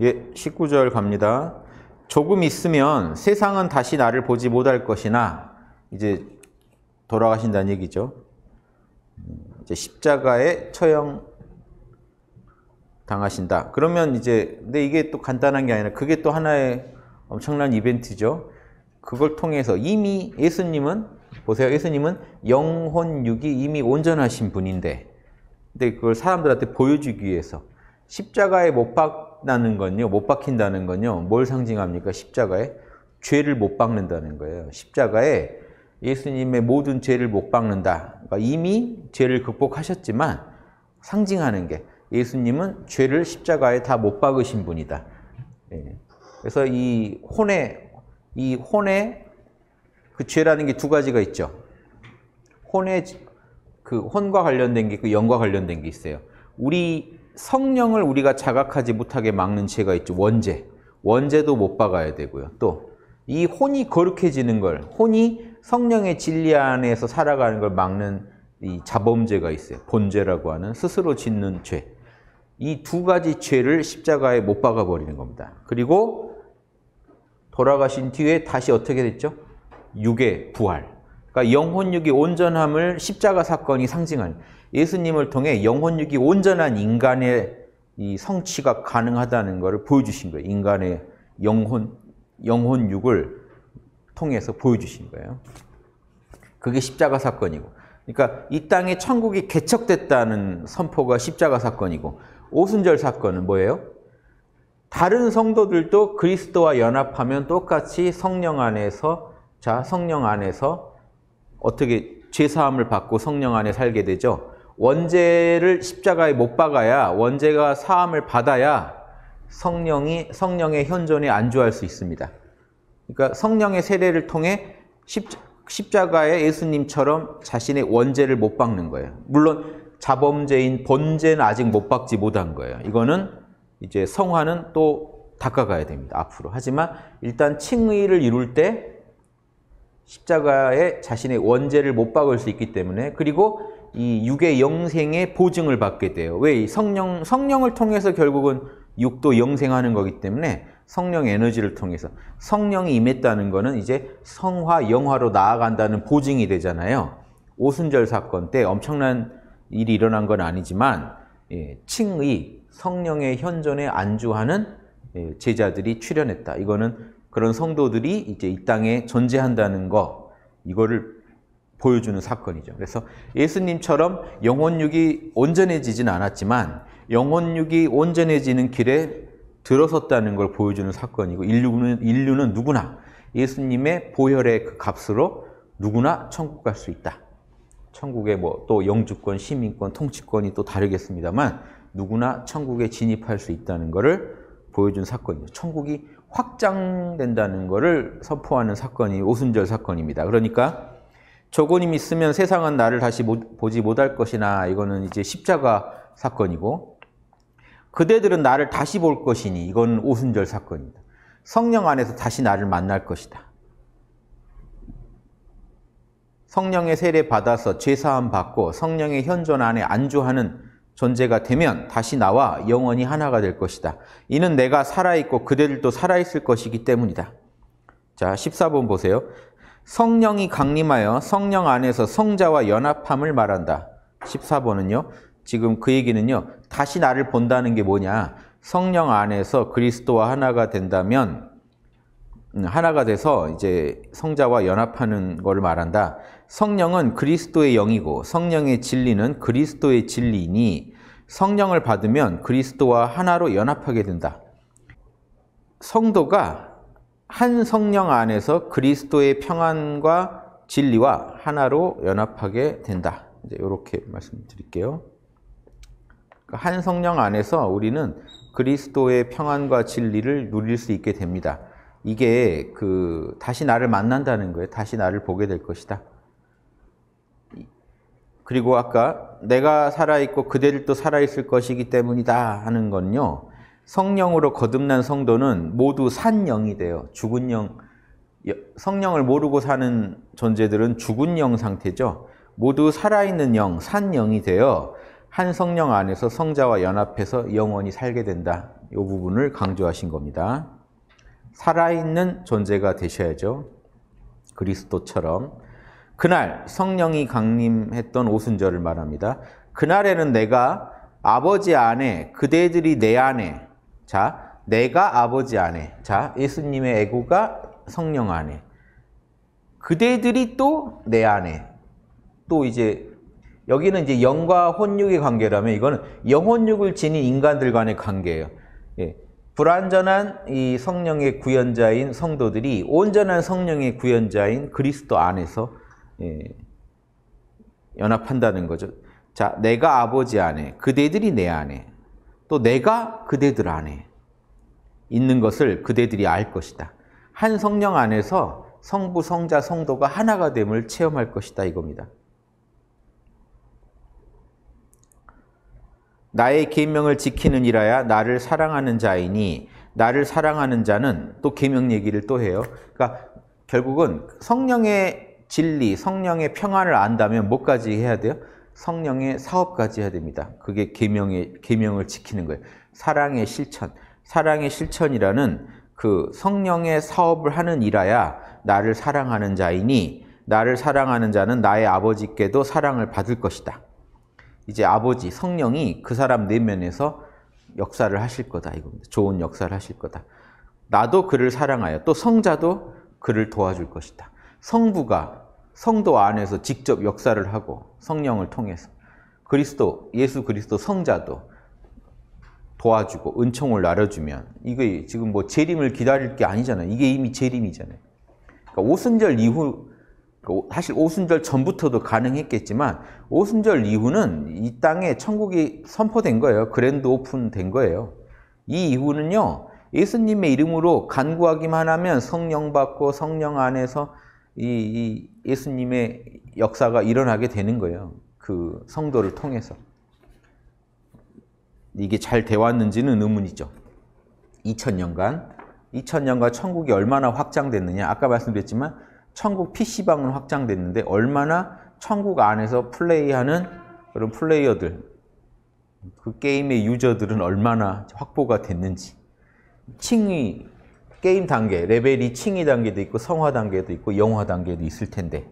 예, 19절 갑니다. 조금 있으면 세상은 다시 나를 보지 못할 것이나 이제 돌아가신다는 얘기죠. 이제 십자가에 처형 당하신다. 그러면 이제 근데 이게 또 간단한 게 아니라 그게 또 하나의 엄청난 이벤트죠. 그걸 통해서 이미 예수님은 보세요. 예수님은 영혼 육이 이미 온전하신 분인데 근데 그걸 사람들한테 보여주기 위해서 십자가에 못 박혀 박는 건요, 못 박힌다는 건요, 뭘 상징합니까? 십자가에 죄를 못 박는다는 거예요. 십자가에 예수님의 모든 죄를 못 박는다. 그러니까 이미 죄를 극복하셨지만 상징하는 게 예수님은 죄를 십자가에 다 못 박으신 분이다. 예. 그래서 이 혼의 이 혼의 그 죄라는 게 두 가지가 있죠. 혼의 그 혼과 관련된 게 있고 그 영과 관련된 게 있어요. 우리 성령을 우리가 자각하지 못하게 막는 죄가 있죠. 원죄. 원죄도 못 박아야 되고요. 또 이 혼이 거룩해지는 걸, 혼이 성령의 진리 안에서 살아가는 걸 막는 이 자범죄가 있어요. 본죄라고 하는 스스로 짓는 죄. 이 두 가지 죄를 십자가에 못 박아 버리는 겁니다. 그리고 돌아가신 뒤에 다시 어떻게 됐죠? 육의 부활. 그러니까 영혼육이 온전함을 십자가 사건이 상징하는 예수님을 통해 영혼육이 온전한 인간의 이 성취가 가능하다는 것을 보여주신 거예요. 인간의 영혼, 영혼육을 통해서 보여주신 거예요. 그게 십자가 사건이고. 그러니까 이 땅에 천국이 개척됐다는 선포가 십자가 사건이고, 오순절 사건은 뭐예요? 다른 성도들도 그리스도와 연합하면 똑같이 성령 안에서, 자, 성령 안에서 어떻게 죄사함을 받고 성령 안에 살게 되죠? 원죄를 십자가에 못 박아야 원죄가 사함을 받아야 성령이 성령의 현존에 안주할 수 있습니다. 그러니까 성령의 세례를 통해 십자, 가에 예수님처럼 자신의 원죄를 못 박는 거예요. 물론 자범죄인 본죄는 아직 못 박지 못한 거예요. 이거는 이제 성화는 또 닦아가야 됩니다. 앞으로. 하지만 일단 칭의를 이룰 때 십자가에 자신의 원죄를 못 박을 수 있기 때문에 그리고 이 육의 영생의 보증을 받게 돼요. 왜? 성령, 성령을 통해서 결국은 육도 영생하는 거기 때문에 성령 에너지를 통해서 성령이 임했다는 거는 이제 성화, 영화로 나아간다는 보증이 되잖아요. 오순절 사건 때 엄청난 일이 일어난 건 아니지만 예, 칭의, 성령의 현존에 안주하는 예, 제자들이 출현했다. 이거는 그런 성도들이 이제 이 땅에 존재한다는 거 이거를 보여주는 사건이죠. 그래서 예수님처럼 영혼육이 온전해지진 않았지만 영혼육이 온전해지는 길에 들어섰다는 걸 보여주는 사건이고 인류는, 인류는 누구나 예수님의 보혈의 그 값으로 누구나 천국 갈 수 있다. 천국의 뭐또 영주권, 시민권, 통치권이 또 다르겠습니다만 누구나 천국에 진입할 수 있다는 것을 보여준 사건이죠. 천국이 확장된다는 것을 선포하는 사건이 오순절 사건입니다. 그러니까 조고님있으면 세상은 나를 다시 보지 못할 것이나 이거는 이제 십자가 사건이고 그대들은 나를 다시 볼 것이니 이건 오순절 사건입니다. 성령 안에서 다시 나를 만날 것이다. 성령의 세례 받아서 죄사함 받고 성령의 현존 안에 안주하는 존재가 되면 다시 나와 영원히 하나가 될 것이다. 이는 내가 살아있고 그대들도 살아있을 것이기 때문이다. 자, 14번 보세요. 성령이 강림하여 성령 안에서 성자와 연합함을 말한다. 14번은요. 지금 그 얘기는요. 다시 나를 본다는 게 뭐냐? 성령 안에서 그리스도와 하나가 된다면 음, 하나가 돼서 이제 성자와 연합하는 것을 말한다. 성령은 그리스도의 영이고 성령의 진리는 그리스도의 진리니 성령을 받으면 그리스도와 하나로 연합하게 된다. 성도가 한 성령 안에서 그리스도의 평안과 진리와 하나로 연합하게 된다. 이제 이렇게 말씀드릴게요. 그러니까 한 성령 안에서 우리는 그리스도의 평안과 진리를 누릴 수 있게 됩니다. 이게 그 다시 나를 만난다는 거예요. 다시 나를 보게 될 것이다. 그리고 아까 내가 살아있고 그대들도 살아있을 것이기 때문이다 하는 건요. 성령으로 거듭난 성도는 모두 산 영이 돼요. 죽은 영, 성령을 모르고 사는 존재들은 죽은 영 상태죠. 모두 살아있는 영, 산 영이 되어 한 성령 안에서 성자와 연합해서 영원히 살게 된다. 이 부분을 강조하신 겁니다. 살아있는 존재가 되셔야죠. 그리스도처럼. 그날 성령이 강림했던 오순절을 말합니다. 그날에는 내가 아버지 안에 그대들이 내 안에 자, 내가 아버지 안에. 자, 예수님의 애고가 성령 안에. 그대들이 또 내 안에. 또 이제 여기는 이제 영과 혼육의 관계라면 이거는 영혼육을 지닌 인간들 간의 관계예요. 예. 불완전한 이 성령의 구현자인 성도들이 온전한 성령의 구현자인 그리스도 안에서 예, 연합한다는 거죠. 자, 내가 아버지 안에, 그대들이 내 안에. 또 내가 그대들 안에 있는 것을 그대들이 알 것이다. 한 성령 안에서 성부, 성자, 성도가 하나가 됨을 체험할 것이다 이겁니다. 나의 계명을 지키는 이라야 나를 사랑하는 자이니 나를 사랑하는 자는 또 계명 얘기를 또 해요. 그러니까 결국은 성령의 진리, 성령의 평안을 안다면 뭐까지 해야 돼요? 성령의 사업까지 해야 됩니다. 그게 계명의 계명을 지키는 거예요. 사랑의 실천. 사랑의 실천이라는 그 성령의 사업을 하는 이라야 나를 사랑하는 자이니 나를 사랑하는 자는 나의 아버지께도 사랑을 받을 것이다. 이제 아버지 성령이 그 사람 내면에서 역사를 하실 거다 이겁니다. 좋은 역사를 하실 거다. 나도 그를 사랑하여 또 성자도 그를 도와줄 것이다. 성부가 성도 안에서 직접 역사를 하고 성령을 통해서 그리스도 예수 그리스도 성자도 도와주고 은총을 나눠주면 이게 지금 뭐 재림을 기다릴 게 아니잖아요. 이게 이미 재림이잖아요. 그러니까 오순절 이후 그 사실 오순절 전부터도 가능했겠지만 오순절 이후는 이 땅에 천국이 선포된 거예요. 그랜드 오픈된 거예요. 이 이후는요. 예수님의 이름으로 간구하기만 하면 성령 받고 성령 안에서 이, 이 예수님의 역사가 일어나게 되는 거예요. 그 성도를 통해서. 이게 잘 되왔는지는 의문이죠. 2000년간 2000년간 천국이 얼마나 확장됐느냐 아까 말씀드렸지만 천국 PC방은 확장됐는데 얼마나 천국 안에서 플레이하는 그런 플레이어들 그 게임의 유저들은 얼마나 확보가 됐는지 칭이 게임 단계, 레벨이 칭의 단계도 있고 성화 단계도 있고 영화 단계도 있을 텐데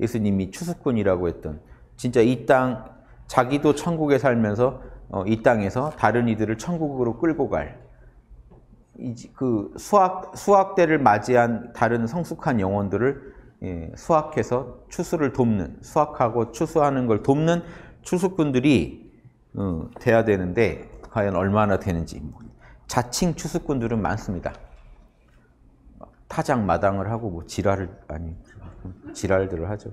예수님이 추수꾼이라고 했던 진짜 이 땅 자기도 천국에 살면서 어, 이 땅에서 다른 이들을 천국으로 끌고 갈그 수학 수학대를 맞이한 다른 성숙한 영혼들을 예, 수학해서 추수를 돕는 수학하고 추수하는 걸 돕는 추수꾼들이 어, 돼야 되는데 과연 얼마나 되는지 자칭 추수꾼들은 많습니다. 타작 마당을 하고 뭐 지랄을 아니 지랄들을 하죠.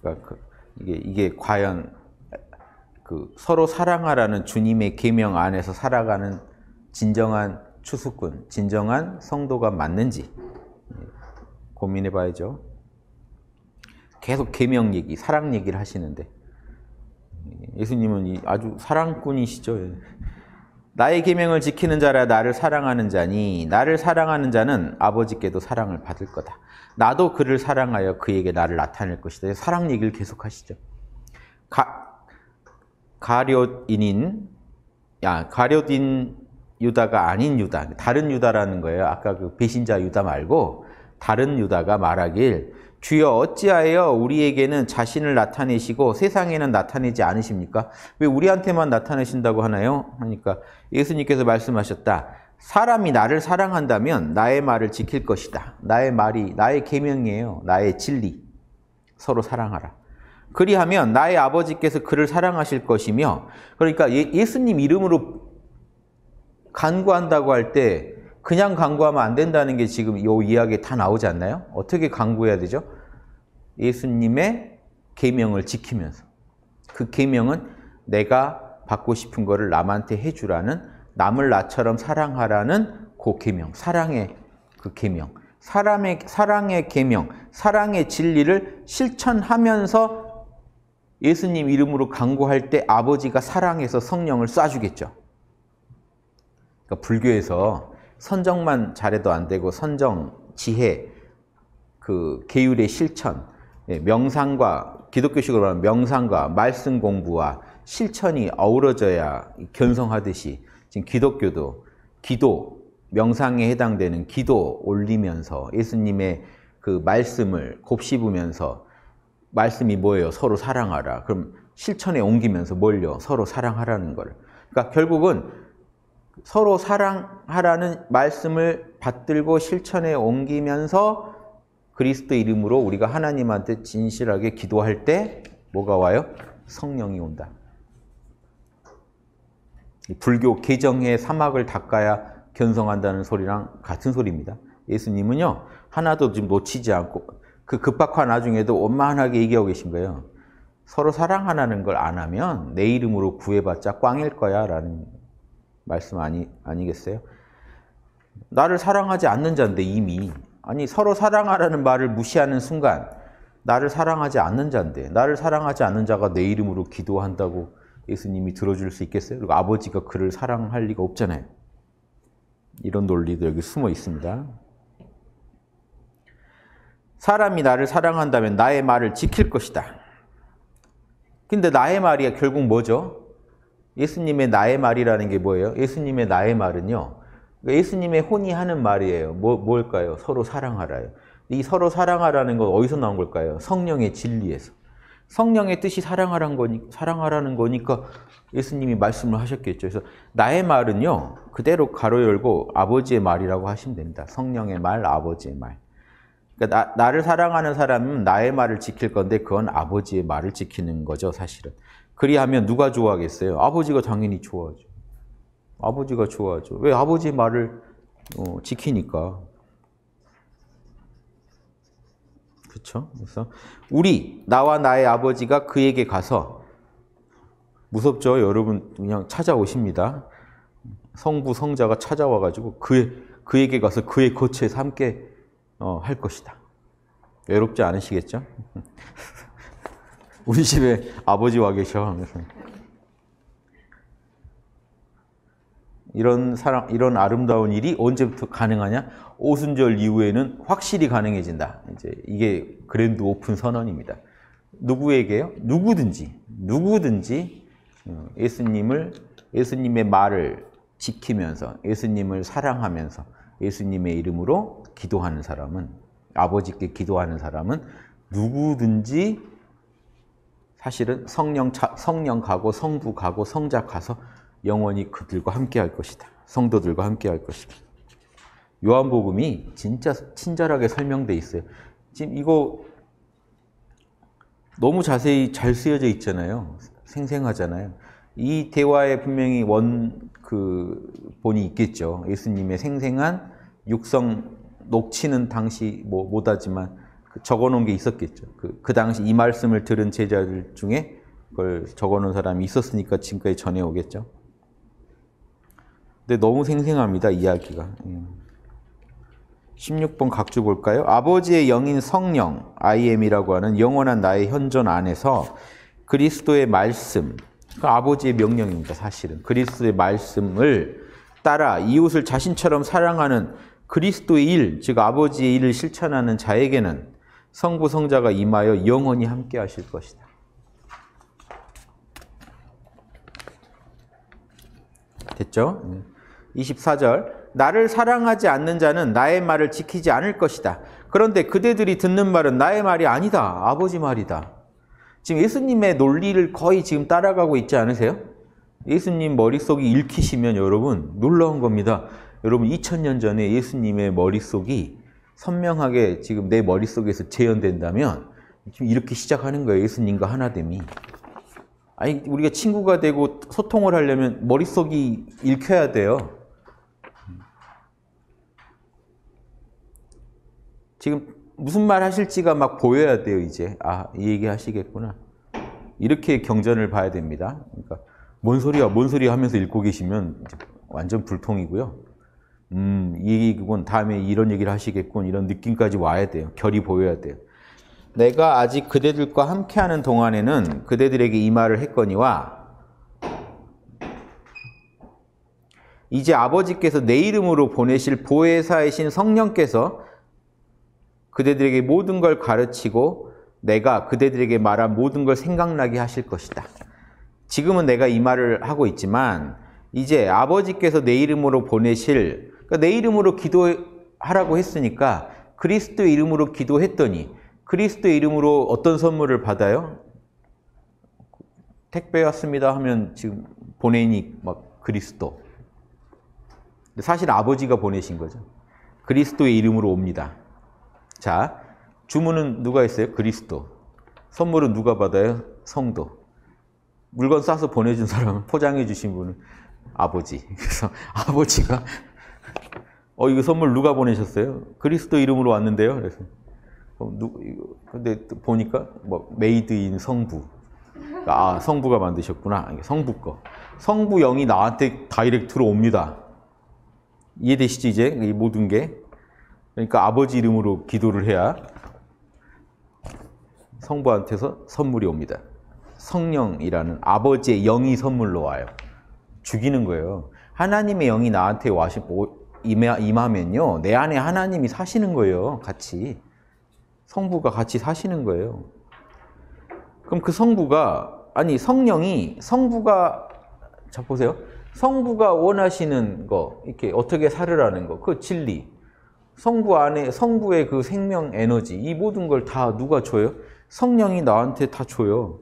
그러니까 그, 이게 이게 과연 그 서로 사랑하라는 주님의 계명 안에서 살아가는 진정한 추수꾼, 진정한 성도가 맞는지 고민해 봐야죠. 계속 계명 얘기, 사랑 얘기를 하시는데 예수님은 아주 사랑꾼이시죠. 나의 계명을 지키는 자라 나를 사랑하는 자니 나를 사랑하는 자는 아버지께도 사랑을 받을 거다. 나도 그를 사랑하여 그에게 나를 나타낼 것이다. 사랑 얘기를 계속하시죠. 가, 가료인인 야 가료인 유다가 아닌 유다 다른 유다라는 거예요. 아까 그 배신자 유다 말고 다른 유다가 말하길 주여 어찌하여 우리에게는 자신을 나타내시고 세상에는 나타내지 않으십니까? 왜 우리한테만 나타내신다고 하나요? 하니까 예수님께서 말씀하셨다. 사람이 나를 사랑한다면 나의 말을 지킬 것이다. 나의 말이 나의 계명이에요. 나의 진리. 서로 사랑하라. 그리하면 나의 아버지께서 그를 사랑하실 것이며 그러니까 예, 수님 이름으로 간구한다고 할때 그냥 강구하면 안 된다는 게 지금 이 이야기에 다 나오지 않나요? 어떻게 강구해야 되죠? 예수님의 계명을 지키면서 그 계명은 내가 받고 싶은 거를 남한테 해주라는 남을 나처럼 사랑하라는 그 계명, 사랑의 그 계명, 사람의 사랑의 계명, 사랑의 진리를 실천하면서 예수님 이름으로 강구할 때 아버지가 사랑해서 성령을 쏴주겠죠. 그러니까 불교에서 선정만 잘해도 안 되고 선정, 지혜, 그 계율의 실천, 예, 명상과 기독교식으로 말하면 명상과 말씀 공부와 실천이 어우러져야 견성하듯이 지금 기독교도 기도, 명상에 해당되는 기도 올리면서 예수님의 그 말씀을 곱씹으면서 말씀이 뭐예요? 서로 사랑하라. 그럼 실천에 옮기면서 뭘요? 서로 사랑하라는 걸. 그러니까 결국은 서로 사랑하라는 말씀을 받들고 실천에 옮기면서 그리스도 이름으로 우리가 하나님한테 진실하게 기도할 때 뭐가 와요? 성령이 온다. 불교 개정의 사막을 닦아야 견성한다는 소리랑 같은 소리입니다. 예수님은요, 하나도 지금 놓치지 않고 그 급박한 나중에도 원만하게 얘기하고 계신 거예요. 서로 사랑하라는 걸 안 하면 내 이름으로 구해봤자 꽝일 거야 라는 말씀 아니, 아니겠어요? 나를 사랑하지 않는 자인데 이미 아니 서로 사랑하라는 말을 무시하는 순간 나를 사랑하지 않는 자인데 나를 사랑하지 않는 자가 내 이름으로 기도한다고 예수님이 들어줄 수 있겠어요? 그리고 아버지가 그를 사랑할 리가 없잖아요. 이런 논리도 여기 숨어 있습니다. 사람이 나를 사랑한다면 나의 말을 지킬 것이다. 근데 나의 말이 결국 뭐죠? 예수님의 나의 말이라는 게 뭐예요? 예수님의 나의 말은요. 그러니까 예수님의 혼이 하는 말이에요. 뭐, 뭘까요? 서로 사랑하라요. 이 서로 사랑하라는 건 어디서 나온 걸까요? 성령의 진리에서. 성령의 뜻이 사랑하라는, 거니, 사랑하라는 거니까 예수님이 말씀을 하셨겠죠. 그래서 나의 말은요, 그대로 가로 열고 아버지의 말이라고 하시면 됩니다. 성령의 말, 아버지의 말. 그러니까 나, 나를 사랑하는 사람은 나의 말을 지킬 건데 그건 아버지의 말을 지키는 거죠, 사실은. 그리하면 누가 좋아하겠어요? 아버지가 당연히 좋아하죠. 아버지가 좋아하죠. 왜 아버지 말을 어, 지키니까. 그렇죠? 그래서 우리 나와 나의 아버지가 그에게 가서 무섭죠? 여러분 그냥 찾아오십니다. 성부 성자가 찾아와 가지고 그 그에게 가서 그의 거처에 함께 어, 할 것이다. 외롭지 않으시겠죠? 우리 집에 아버지 와 계셔 하면서 이런 사랑 이런 아름다운 일이 언제부터 가능하냐? 오순절 이후에는 확실히 가능해진다. 이제 이게 그랜드 오픈 선언입니다. 누구에게요? 누구든지 누구든지 어, 예수님을 예수님의 말을 지키면서 예수님을 사랑하면서 예수님의 이름으로 기도하는 사람은 아버지께 기도하는 사람은 누구든지 사실은 성령, 차, 성령 가고 성부 가고 성자 가서 영원히 그들과 함께 할 것이다. 성도들과 함께 할 것이다. 요한복음이 진짜 친절하게 설명돼 있어요. 지금 이거 너무 자세히 잘 쓰여져 있잖아요. 생생하잖아요. 이 대화에 분명히 원 그 본이 있겠죠. 예수님의 생생한 육성 녹치는 당시 뭐 못하지만 그 적어놓은 게 있었겠죠. 그, 그 당시 이 말씀을 들은 제자들 중에 그걸 적어놓은 사람이 있었으니까 지금까지 전해오겠죠. 근데 너무 생생합니다, 이야기가. 16번 예. 각주 볼까요? 아버지의 영인 성령, IM이라고 하는 영원한 나의 현존 안에서 그리스도의 말씀, 그 아버지의 명령입니다, 사실은. 그리스도의 말씀을 따라 이웃을 자신처럼 사랑하는 그리스도의 일, 즉 아버지의 일을 실천하는 자에게는 성부 성자가 임하여 영원히 함께 하실 것이다. 됐죠? 24절 나를 사랑하지 않는 자는 나의 말을 지키지 않을 것이다. 그런데 그대들이 듣는 말은 나의 말이 아니다. 아버지 말이다. 지금 예수님의 논리를 거의 지금 따라가고 있지 않으세요? 예수님 머릿속이 읽히시면 여러분 놀라운 겁니다. 여러분 2000년 전에 예수님의 머릿속이 선명하게 지금 내 머릿속에서 재현된다면 지금 이렇게 시작하는 거예요. 예수님과 하나됨이. 아니, 우리가 친구가 되고 소통을 하려면 머릿속이 읽혀야 돼요. 지금 무슨 말 하실지가 막 보여야 돼요, 이제. 아, 이 얘기 하시겠구나. 이렇게 경전을 봐야 됩니다. 그러니까 뭔 소리야, 뭔 소리야 하면서 읽고 계시면 완전 불통이고요. 음, 이 얘기군. 다음에 이런 얘기를 하시겠군. 이런 느낌까지 와야 돼요. 결이 보여야 돼요. 내가 아직 그대들과 함께하는 동안에는 그대들에게 이 말을 했거니와 이제 아버지께서 내 이름으로 보내실 보혜사이신 성령께서 그대들에게 모든 걸 가르치고 내가 그대들에게 말한 모든 걸 생각나게 하실 것이다. 지금은 내가 이 말을 하고 있지만 이제 아버지께서 내 이름으로 보내실 그러니까 내 이름으로 기도하라고 했으니까 그리스도의 이름으로 기도했더니 그리스도의 이름으로 어떤 선물을 받아요? 택배 왔습니다 하면 지금 보내니 막 그리스도. 사실 아버지가 보내신 거죠. 그리스도의 이름으로 옵니다. 자, 주문은 누가 했어요? 그리스도. 선물은 누가 받아요? 성도. 물건 싸서 보내준 사람은 포장해 주신 분은 아버지. 그래서 아버지가 어, 이거 선물 누가 보내셨어요? 그리스도 이름으로 왔는데요. 그래서. 어, 누, 이거, 근데 보니까 뭐 메이드 인 성부. 아, 성부가 만드셨구나. 성부 거. 성부 영이 나한테 다이렉트로 옵니다. 이해되시죠? 이제 이 모든 게. 그러니까 아버지 이름으로 기도를 해야 성부한테서 선물이 옵니다. 성령이라는 아버지의 영이 선물로 와요. 죽이는 거예요. 하나님의 영이 나한테 와시, 임하, 면요내 안에 하나님이 사시는 거예요. 같이. 성부가 같이 사시는 거예요. 그럼 그 성부가, 아니, 성령이, 성부가, 자, 보세요. 성부가 원하시는 거, 이렇게 어떻게 살으라는 거, 그 진리. 성부 안에, 성부의 그 생명 에너지, 이 모든 걸 다 누가 줘요? 성령이 나한테 다 줘요.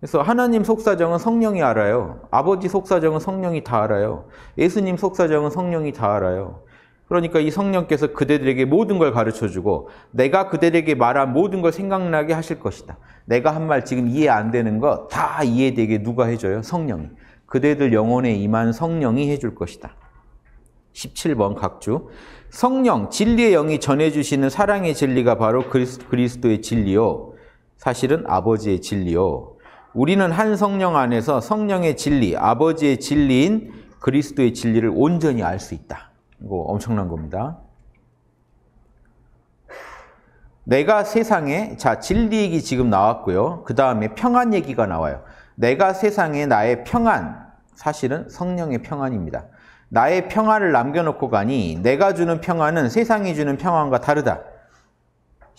그래서 하나님 속사정은 성령이 알아요. 아버지 속사정은 성령이 다 알아요. 예수님 속사정은 성령이 다 알아요. 그러니까 이 성령께서 그대들에게 모든 걸 가르쳐 주고 내가 그대들에게 말한 모든 걸 생각나게 하실 것이다. 내가 한 말 지금 이해 안 되는 거 다 이해되게 누가 해줘요? 성령이. 그대들 영혼에 임한 성령이 해줄 것이다. 17번 각주. 성령, 진리의 영이 전해주시는 사랑의 진리가 바로 그리스도의 진리요. 사실은 아버지의 진리요. 우리는 한 성령 안에서 성령의 진리, 아버지의 진리인 그리스도의 진리를 온전히 알 수 있다. 이거 엄청난 겁니다. 내가 세상에 자 진리 얘기 지금 나왔고요. 그 다음에 평안 얘기가 나와요. 내가 세상에 나의 평안 사실은 성령의 평안입니다. 나의 평안을 남겨놓고 가니 내가 주는 평안은 세상이 주는 평안과 다르다.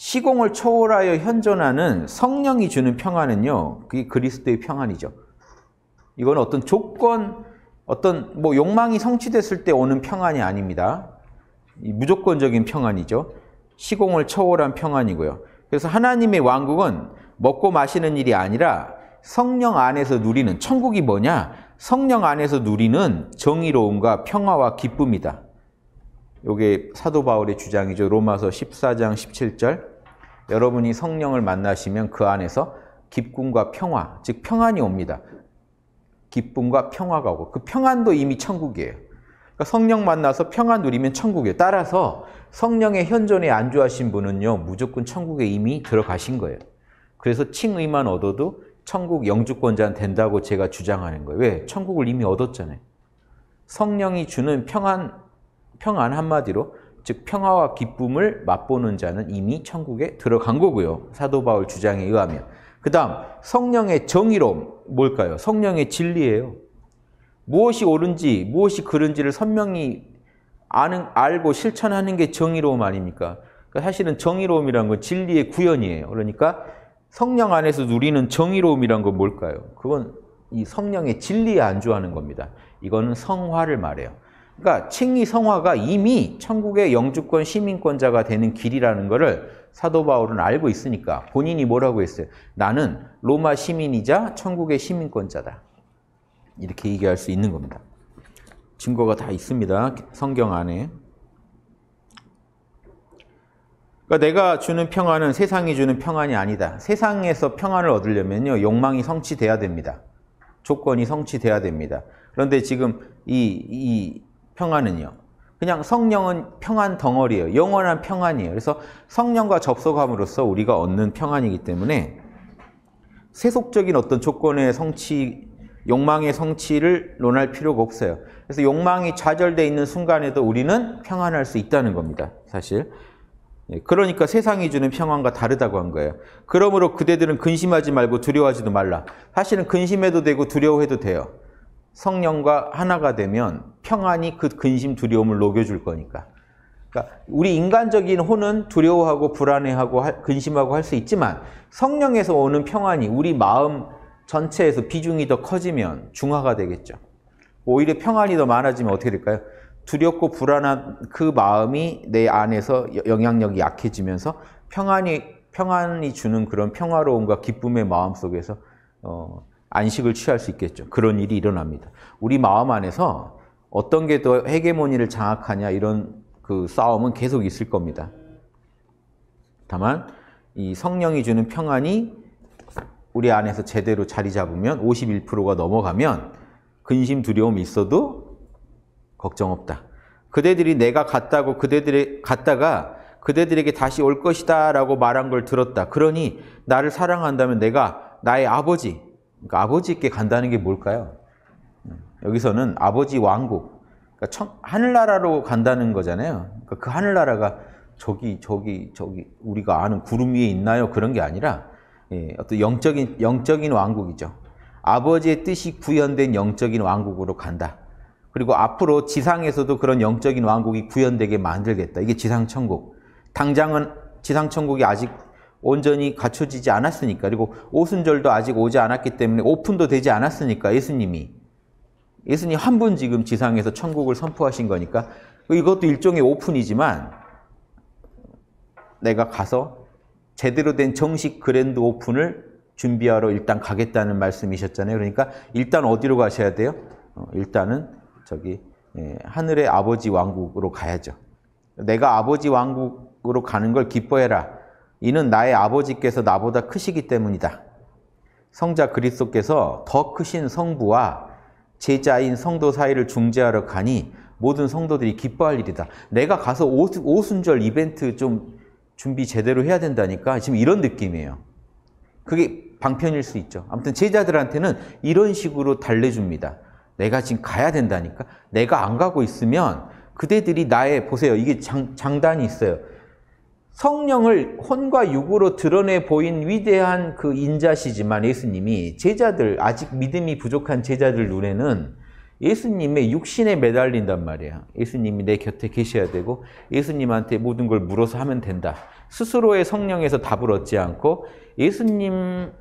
시공을 초월하여 현존하는 성령이 주는 평안은요. 그게 그리스도의 평안이죠. 이건 어떤 조건, 어떤 뭐 욕망이 성취됐을 때 오는 평안이 아닙니다. 무조건적인 평안이죠. 시공을 초월한 평안이고요. 그래서 하나님의 왕국은 먹고 마시는 일이 아니라 성령 안에서 누리는 천국이 뭐냐? 성령 안에서 누리는 정의로움과 평화와 기쁨이다. 요게 사도 바울의 주장이죠. 로마서 14장 17절. 여러분이 성령을 만나시면 그 안에서 기쁨과 평화, 즉 평안이 옵니다. 기쁨과 평화가 오고 그 평안도 이미 천국이에요. 그러니까 성령 만나서 평안 누리면 천국이에요. 따라서 성령의 현존에 안주하신 분은요 무조건 천국에 이미 들어가신 거예요. 그래서 칭의만 얻어도 천국 영주권자는 된다고 제가 주장하는 거예요. 왜? 천국을 이미 얻었잖아요. 성령이 주는 평안 평안 한마디로 즉 평화와 기쁨을 맛보는 자는 이미 천국에 들어간 거고요. 사도 바울 주장에 의하면. 그다음 성령의 정의로움 뭘까요? 성령의 진리예요. 무엇이 옳은지 무엇이 그른지를 선명히 아는, 알고 실천하는 게 정의로움 아닙니까? 그러니까 사실은 정의로움이란 건 진리의 구현이에요. 그러니까 성령 안에서 누리는 정의로움이란 건 뭘까요? 그건 이 성령의 진리에 안주하는 겁니다. 이거는 성화를 말해요. 그러니까 칭의 성화가 이미 천국의 영주권 시민권자가 되는 길이라는 것을 사도 바울은 알고 있으니까 본인이 뭐라고 했어요? 나는 로마 시민이자 천국의 시민권자다. 이렇게 얘기할 수 있는 겁니다. 증거가 다 있습니다. 성경 안에. 그니까 내가 주는 평안은 세상이 주는 평안이 아니다. 세상에서 평안을 얻으려면요. 욕망이 성취돼야 됩니다. 조건이 성취돼야 됩니다. 그런데 지금 이, 이 평안은요. 그냥 성령은 평안 덩어리예요. 영원한 평안이에요. 그래서 성령과 접속함으로써 우리가 얻는 평안이기 때문에 세속적인 어떤 조건의 성취, 욕망의 성취를 논할 필요가 없어요. 그래서 욕망이 좌절되어 있는 순간에도 우리는 평안할 수 있다는 겁니다. 사실. 예, 그러니까 세상이 주는 평안과 다르다고 한 거예요. 그러므로 그대들은 근심하지 말고 두려워하지도 말라. 사실은 근심해도 되고 두려워해도 돼요. 성령과 하나가 되면 평안이 그 근심 두려움을 녹여줄 거니까. 그러니까 우리 인간적인 혼은 두려워하고 불안해하고 근심하고 할 수 있지만 성령에서 오는 평안이 우리 마음 전체에서 비중이 더 커지면 중화가 되겠죠. 오히려 평안이 더 많아지면 어떻게 될까요? 두렵고 불안한 그 마음이 내 안에서 영향력이 약해지면서 평안이 평안이 주는 그런 평화로움과 기쁨의 마음 속에서 어, 안식을 취할 수 있겠죠. 그런 일이 일어납니다. 우리 마음 안에서 어떤 게 더 헤게모니를 장악하냐 이런 그 싸움은 계속 있을 겁니다. 다만 이 성령이 주는 평안이 우리 안에서 제대로 자리 잡으면 51%가 넘어가면 근심 두려움이 있어도 걱정 없다. 그대들이 내가 갔다고 그대들의 갔다가 그대들에게 다시 올 것이다라고 말한 걸 들었다. 그러니 나를 사랑한다면 내가 나의 아버지 그러니까 아버지께 간다는 게 뭘까요? 네. 여기서는 아버지 왕국, 그러니까 청, 하늘나라로 간다는 거잖아요. 그러니까 그 하늘나라가 저기 저기 저기 우리가 아는 구름 위에 있나요? 그런 게 아니라 예, 어떤 영적인 영적인 왕국이죠. 아버지의 뜻이 구현된 영적인 왕국으로 간다. 그리고 앞으로 지상에서도 그런 영적인 왕국이 구현되게 만들겠다. 이게 지상천국. 당장은 지상천국이 아직 온전히 갖춰지지 않았으니까 그리고 오순절도 아직 오지 않았기 때문에 오픈도 되지 않았으니까 예수님이 예수님 한 분 지금 지상에서 천국을 선포하신 거니까 이것도 일종의 오픈이지만 내가 가서 제대로 된 정식 그랜드 오픈을 준비하러 일단 가겠다는 말씀이셨잖아요. 그러니까 일단 어디로 가셔야 돼요? 어, 일단은 저기 예, 하늘의 아버지 왕국으로 가야죠. 내가 아버지 왕국으로 가는 걸 기뻐해라. 이는 나의 아버지께서 나보다 크시기 때문이다. 성자 그리스도께서 더 크신 성부와 제자인 성도 사이를 중재하러 가니 모든 성도들이 기뻐할 일이다. 내가 가서 오순절 이벤트 좀 준비 제대로 해야 된다니까 지금 이런 느낌이에요. 그게 방편일 수 있죠. 아무튼 제자들한테는 이런 식으로 달래줍니다. 내가 지금 가야 된다니까. 내가 안 가고 있으면 그대들이 나의 보세요. 이게 장, 장단이 있어요. 성령을 혼과 육으로 드러내 보인 위대한 그 인자시지만 예수님이 제자들, 아직 믿음이 부족한 제자들 눈에는 예수님의 육신에 매달린단 말이야. 예수님이 내 곁에 계셔야 되고 예수님한테 모든 걸 물어서 하면 된다. 스스로의 성령에서 답을 얻지 않고 예수님의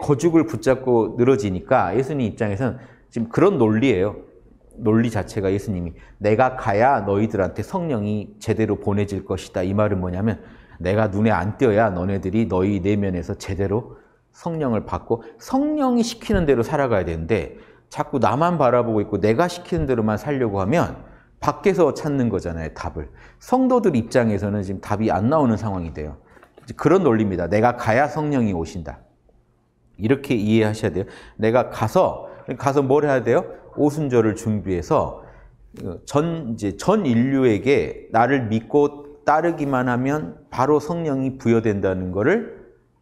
거죽을 붙잡고 늘어지니까 예수님 입장에서는 지금 그런 논리예요. 논리 자체가 예수님이 내가 가야 너희들한테 성령이 제대로 보내질 것이다. 이 말은 뭐냐면 내가 눈에 안 띄어야 너네들이 너희 내면에서 제대로 성령을 받고 성령이 시키는 대로 살아가야 되는데 자꾸 나만 바라보고 있고 내가 시키는 대로만 살려고 하면 밖에서 찾는 거잖아요, 답을. 성도들 입장에서는 지금 답이 안 나오는 상황이 돼요. 그런 논리입니다. 내가 가야 성령이 오신다. 이렇게 이해하셔야 돼요. 내가 가서, 가서 뭘 해야 돼요? 오순절을 준비해서 전 이제 전 인류에게 나를 믿고 따르기만 하면 바로 성령이 부여된다는 것을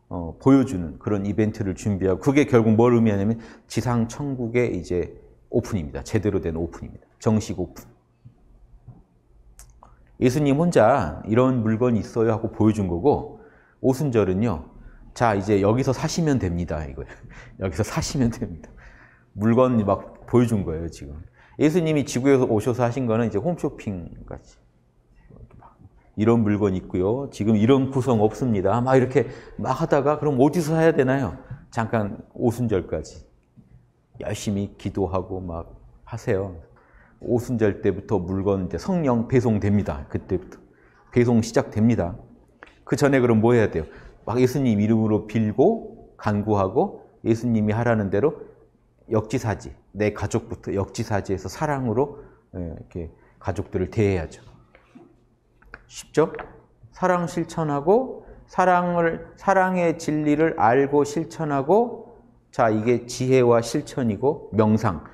어, 보여주는 그런 이벤트를 준비하고 그게 결국 뭘 의미하냐면 지상 천국의 이제 오픈입니다. 제대로 된 오픈입니다. 정식 오픈. 예수님 혼자 이런 물건이 있어요 하고 보여준 거고 오순절은요. 자 이제 여기서 사시면 됩니다. 이거예요. 여기서 사시면 됩니다. 물건 막 보여준 거예요, 지금. 예수님이 지구에서 오셔서 하신 거는 이제 홈쇼핑 같이. 이런 물건 있고요. 지금 이런 구성 없습니다. 막 이렇게 막 하다가 그럼 어디서 사야 되나요? 잠깐 오순절까지 열심히 기도하고 막 하세요. 오순절 때부터 물건 이제 성령 배송됩니다. 그때부터 배송 시작됩니다. 그 전에 그럼 뭐 해야 돼요? 막 예수님 이름으로 빌고 간구하고 예수님이 하라는 대로 역지사지, 내 가족부터 역지사지에서 사랑으로 예, 이렇게 가족들을 대해야죠. 쉽죠? 사랑 실천하고 사랑을 사랑의 진리를 알고 실천하고 자 이게 지혜와 실천이고 명상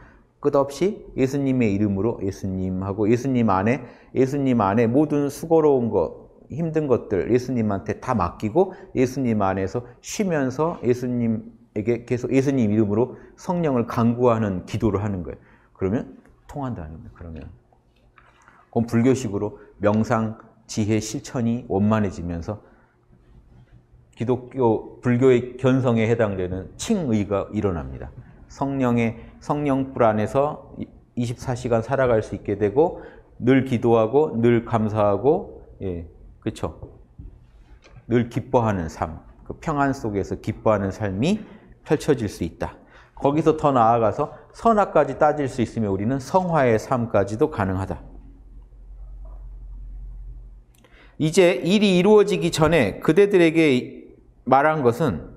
끝없이 예수님의 이름으로 예수님하고 예수님 안에 예수님 안에 모든 수고로운 것 힘든 것들 예수님한테 다 맡기고 예수님 안에서 쉬면서 예수님 에게 계속 예수님 이름으로 성령을 강구하는 기도를 하는 거예요. 그러면 통한다는 거예요. 그러면 그건 불교식으로 명상, 지혜, 실천이 원만해지면서 기독교 불교의 견성에 해당되는 칭의가 일어납니다. 성령의 성령불 안에서 24시간 살아갈 수 있게 되고 늘 기도하고 늘 감사하고 예, 그렇늘 기뻐하는 삶, 그 평안 속에서 기뻐하는 삶이 펼쳐질 수 있다. 거기서 더 나아가서 선악까지 따질 수 있으며 우리는 성화의 삶까지도 가능하다. 이제 일이 이루어지기 전에 그대들에게 말한 것은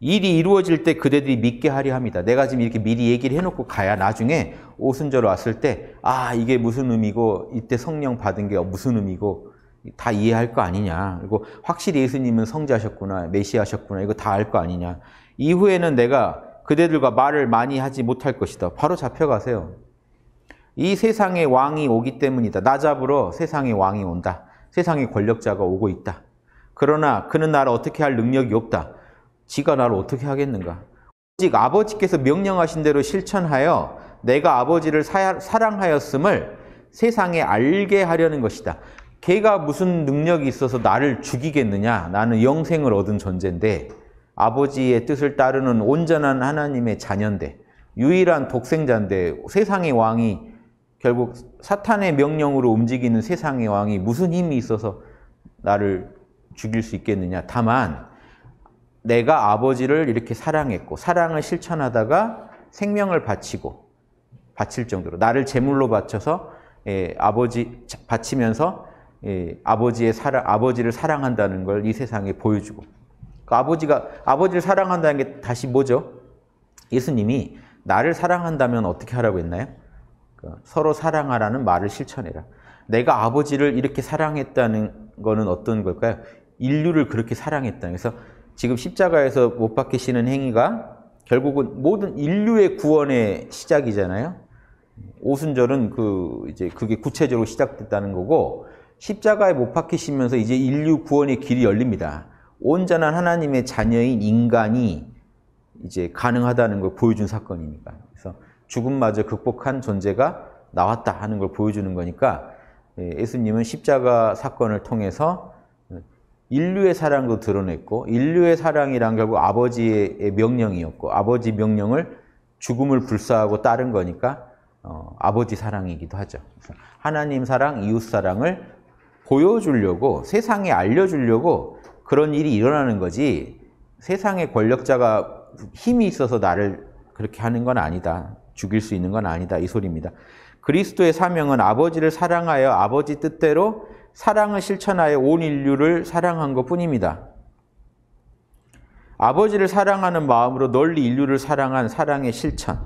일이 이루어질 때 그대들이 믿게 하려 합니다. 내가 지금 이렇게 미리 얘기를 해놓고 가야 나중에 오순절 왔을 때, 아, 이게 무슨 의미고, 이때 성령 받은 게 무슨 의미고, 다 이해할 거 아니냐. 그리고 확실히 예수님은 성자셨구나, 메시아셨구나, 이거 다 알 거 아니냐. 이후에는 내가 그대들과 말을 많이 하지 못할 것이다. 바로 잡혀가세요. 이 세상의 왕이 오기 때문이다. 나 잡으러 세상의 왕이 온다. 세상의 권력자가 오고 있다. 그러나 그는 나를 어떻게 할 능력이 없다. 지가 나를 어떻게 하겠는가? 오직 아버지께서 명령하신 대로 실천하여 내가 아버지를 사, 사랑하였음을 세상에 알게 하려는 것이다. 걔가 무슨 능력이 있어서 나를 죽이겠느냐? 나는 영생을 얻은 존재인데 아버지의 뜻을 따르는 온전한 하나님의 자녀인데 유일한 독생자인데 세상의 왕이 결국 사탄의 명령으로 움직이는 세상의 왕이 무슨 힘이 있어서 나를 죽일 수 있겠느냐. 다만 내가 아버지를 이렇게 사랑했고 사랑을 실천하다가 생명을 바치고 바칠 정도로 나를 제물로 바쳐서 예, 아버지 바치면서 예, 아버지의 사랑 아버지를 사랑한다는 걸 이 세상에 보여주고 그 아버지가 아버지를 사랑한다는 게 다시 뭐죠? 예수님이 나를 사랑한다면 어떻게 하라고 했나요? 그 서로 사랑하라는 말을 실천해라. 내가 아버지를 이렇게 사랑했다는 거는 어떤 걸까요? 인류를 그렇게 사랑했다는 그래서 지금 십자가에서 못 박히시는 행위가 결국은 모든 인류의 구원의 시작이잖아요. 오순절은 그 이제 그게 구체적으로 시작됐다는 거고 십자가에 못 박히시면서 이제 인류 구원의 길이 열립니다. 온전한 하나님의 자녀인 인간이 이제 가능하다는 걸 보여준 사건이니까. 그래서 죽음마저 극복한 존재가 나왔다 하는 걸 보여주는 거니까 예, 예수님은 십자가 사건을 통해서 인류의 사랑도 드러냈고 인류의 사랑이란 결국 아버지의 명령이었고 아버지 명령을 죽음을 불사하고 따른 거니까 어, 아버지 사랑이기도 하죠. 하나님 사랑, 이웃 사랑을 보여주려고 세상에 알려주려고 그런 일이 일어나는 거지 세상의 권력자가 힘이 있어서 나를 그렇게 하는 건 아니다. 죽일 수 있는 건 아니다. 이 소리입니다. 그리스도의 사명은 아버지를 사랑하여 아버지 뜻대로 사랑을 실천하여 온 인류를 사랑한 것 뿐입니다. 아버지를 사랑하는 마음으로 널리 인류를 사랑한 사랑의 실천.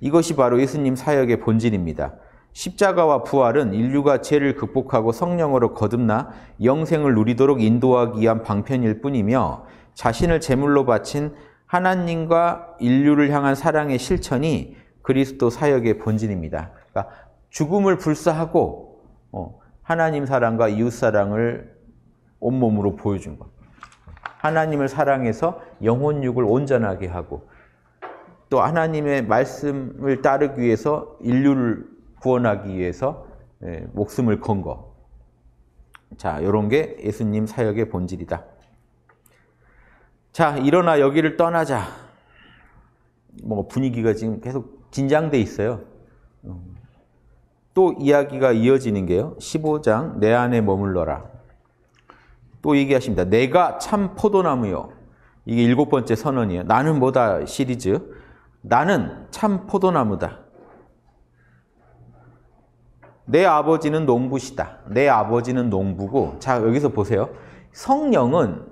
이것이 바로 예수님 사역의 본질입니다. 십자가와 부활은 인류가 죄를 극복하고 성령으로 거듭나 영생을 누리도록 인도하기 위한 방편일 뿐이며 자신을 제물로 바친 하나님과 인류를 향한 사랑의 실천이 그리스도 사역의 본질입니다. 그러니까 죽음을 불사하고 어, 하나님 사랑과 이웃 사랑을 온몸으로 보여준 것. 하나님을 사랑해서 영혼육을 온전하게 하고 또 하나님의 말씀을 따르기 위해서 인류를 구원하기 위해서 예, 목숨을 건 거. 자, 이런 게 예수님 사역의 본질이다. 자, 일어나 여기를 떠나자. 뭐 분위기가 지금 계속 긴장돼 있어요. 또 이야기가 이어지는 게요. 15장 내 안에 머물러라. 또 얘기하십니다. 내가 참 포도나무요. 이게 일곱 번째 선언이에요. 나는 뭐다 시리즈. 나는 참 포도나무다. 내 아버지는 농부시다. 내 아버지는 농부고 자 여기서 보세요. 성령은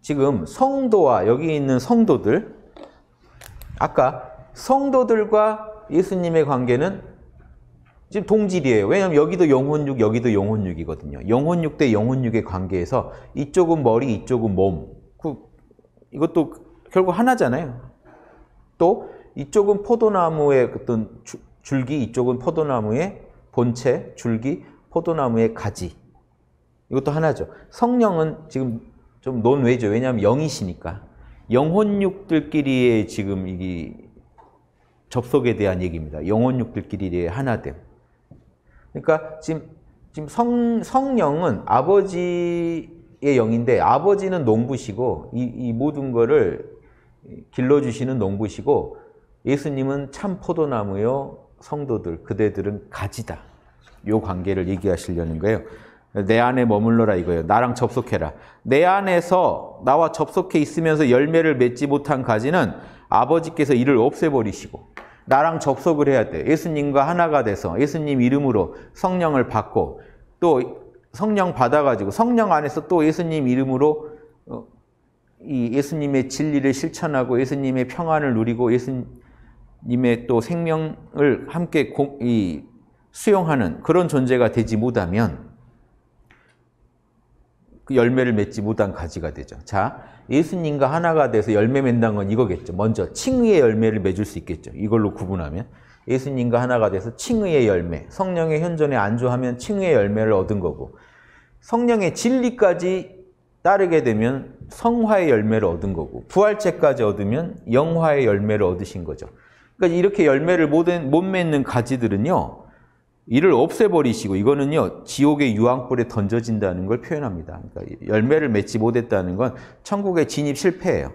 지금 성도와 여기 있는 성도들 아까 성도들과 예수님의 관계는 지금 동질이에요. 왜냐하면 여기도 영혼육, 여기도 영혼육이거든요. 영혼육 대 영혼육의 관계에서 이쪽은 머리, 이쪽은 몸. 그, 이것도 결국 하나잖아요. 또 이쪽은 포도나무의 어떤 줄기, 이쪽은 포도나무의 본체, 줄기, 포도나무의 가지. 이것도 하나죠. 성령은 지금 좀 논외죠. 왜냐하면 영이시니까. 영혼육들끼리의 지금 이 접속에 대한 얘기입니다. 영혼육들끼리의 하나됨. 그러니까 지금, 지금 성, 성령은 아버지의 영인데 아버지는 농부시고 이, 이 모든 거를 길러주시는 농부시고 예수님은 참 포도나무요 성도들 그대들은 가지다. 요 관계를 얘기하시려는 거예요. 내 안에 머물러라 이거예요. 나랑 접속해라. 내 안에서 나와 접속해 있으면서 열매를 맺지 못한 가지는 아버지께서 이를 없애버리시고 나랑 접속을 해야 돼. 예수님과 하나가 돼서 예수님 이름으로 성령을 받고 또 성령 받아가지고 성령 안에서 또 예수님 이름으로 어, 이 예수님의 진리를 실천하고 예수님의 평안을 누리고 예수님 님의 또 생명을 함께 수용하는 그런 존재가 되지 못하면 그 열매를 맺지 못한 가지가 되죠. 자, 예수님과 하나가 돼서 열매 맺는 건 이거겠죠. 먼저 칭의의 열매를 맺을 수 있겠죠. 이걸로 구분하면 예수님과 하나가 돼서 칭의의 열매, 성령의 현존에 안주하면 칭의의 열매를 얻은 거고 성령의 진리까지 따르게 되면 성화의 열매를 얻은 거고 부활체까지 얻으면 영화의 열매를 얻으신 거죠. 그러니까 이렇게 열매를 못 맺는 가지들은요. 이를 없애버리시고 이거는요. 지옥의 유황불에 던져진다는 걸 표현합니다. 그러니까 열매를 맺지 못했다는 건 천국에 진입 실패예요.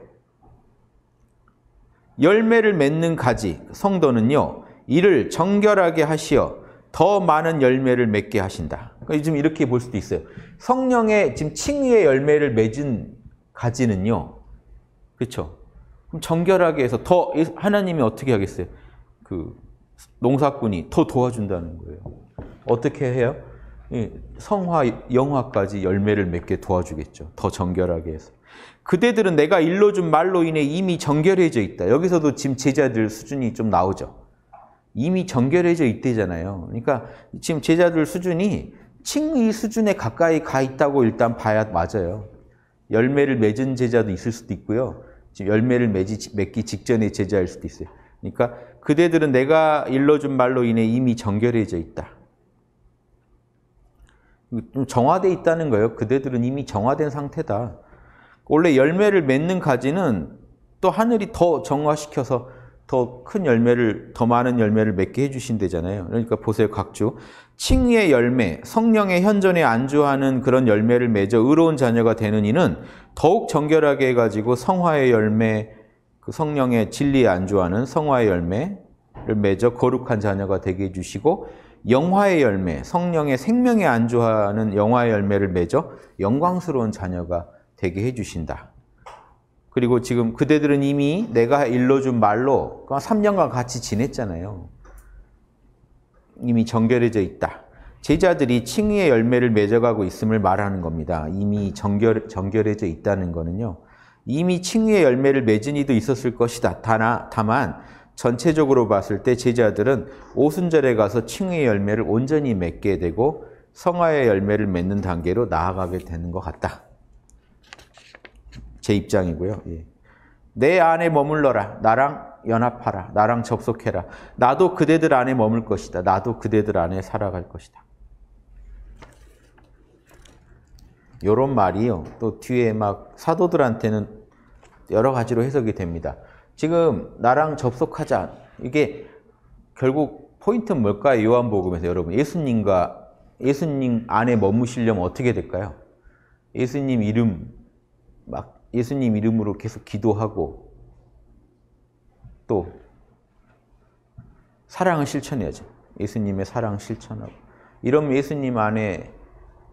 열매를 맺는 가지, 성도는요. 이를 정결하게 하시어 더 많은 열매를 맺게 하신다. 그러니까 지금 이렇게 볼 수도 있어요. 성령의 지금 칭의의 열매를 맺은 가지는요. 그렇죠? 그럼 정결하게 해서 더 하나님이 어떻게 하겠어요? 그 농사꾼이 더 도와준다는 거예요. 어떻게 해요? 성화, 영화까지 열매를 맺게 도와주겠죠. 더 정결하게 해서. 그대들은 내가 일러준 말로 인해 이미 정결해져 있다. 여기서도 지금 제자들 수준이 좀 나오죠. 이미 정결해져 있대잖아요. 그러니까 지금 제자들 수준이 칭의 수준에 가까이 가 있다고 일단 봐야 맞아요. 열매를 맺은 제자도 있을 수도 있고요. 열매를 맺기 직전에 제자일 수도 있어요. 그러니까 그대들은 내가 일러준 말로 인해 이미 정결해져 있다. 정화돼 있다는 거예요. 그대들은 이미 정화된 상태다. 원래 열매를 맺는 가지는 또 하늘이 더 정화시켜서 더 큰 열매를, 더 많은 열매를 맺게 해주신대잖아요. 그러니까 보세요, 각주. 칭의 열매, 성령의 현존에 안주하는 그런 열매를 맺어 의로운 자녀가 되는 이는 더욱 정결하게 해가지고 성화의 열매, 그 성령의 진리에 안주하는 성화의 열매를 맺어 거룩한 자녀가 되게 해주시고 영화의 열매, 성령의 생명에 안주하는 영화의 열매를 맺어 영광스러운 자녀가 되게 해주신다. 그리고 지금 그대들은 이미 내가 일러준 말로 3년간 같이 지냈잖아요. 이미 정결해져 있다. 제자들이 칭의의 열매를 맺어가고 있음을 말하는 겁니다. 이미 정결, 정결해져 있다는 거는요. 이미 칭의의 열매를 맺은 이도 있었을 것이다. 다나, 다만 전체적으로 봤을 때 제자들은 오순절에 가서 칭의의 열매를 온전히 맺게 되고 성화의 열매를 맺는 단계로 나아가게 되는 것 같다. 제 입장이고요. 예. 내 안에 머물러라. 나랑 연합하라. 나랑 접속해라. 나도 그대들 안에 머물 것이다. 나도 그대들 안에 살아갈 것이다. 이런 말이요. 또 뒤에 막 사도들한테는 여러 가지로 해석이 됩니다. 지금 나랑 접속하자. 이게 결국 포인트는 뭘까요? 요한복음에서 여러분 예수님과 예수님 안에 머무시려면 어떻게 될까요? 예수님 이름 막 예수님 이름으로 계속 기도하고 또 사랑을 실천해야죠. 예수님의 사랑 실천하고 이러면 예수님 안에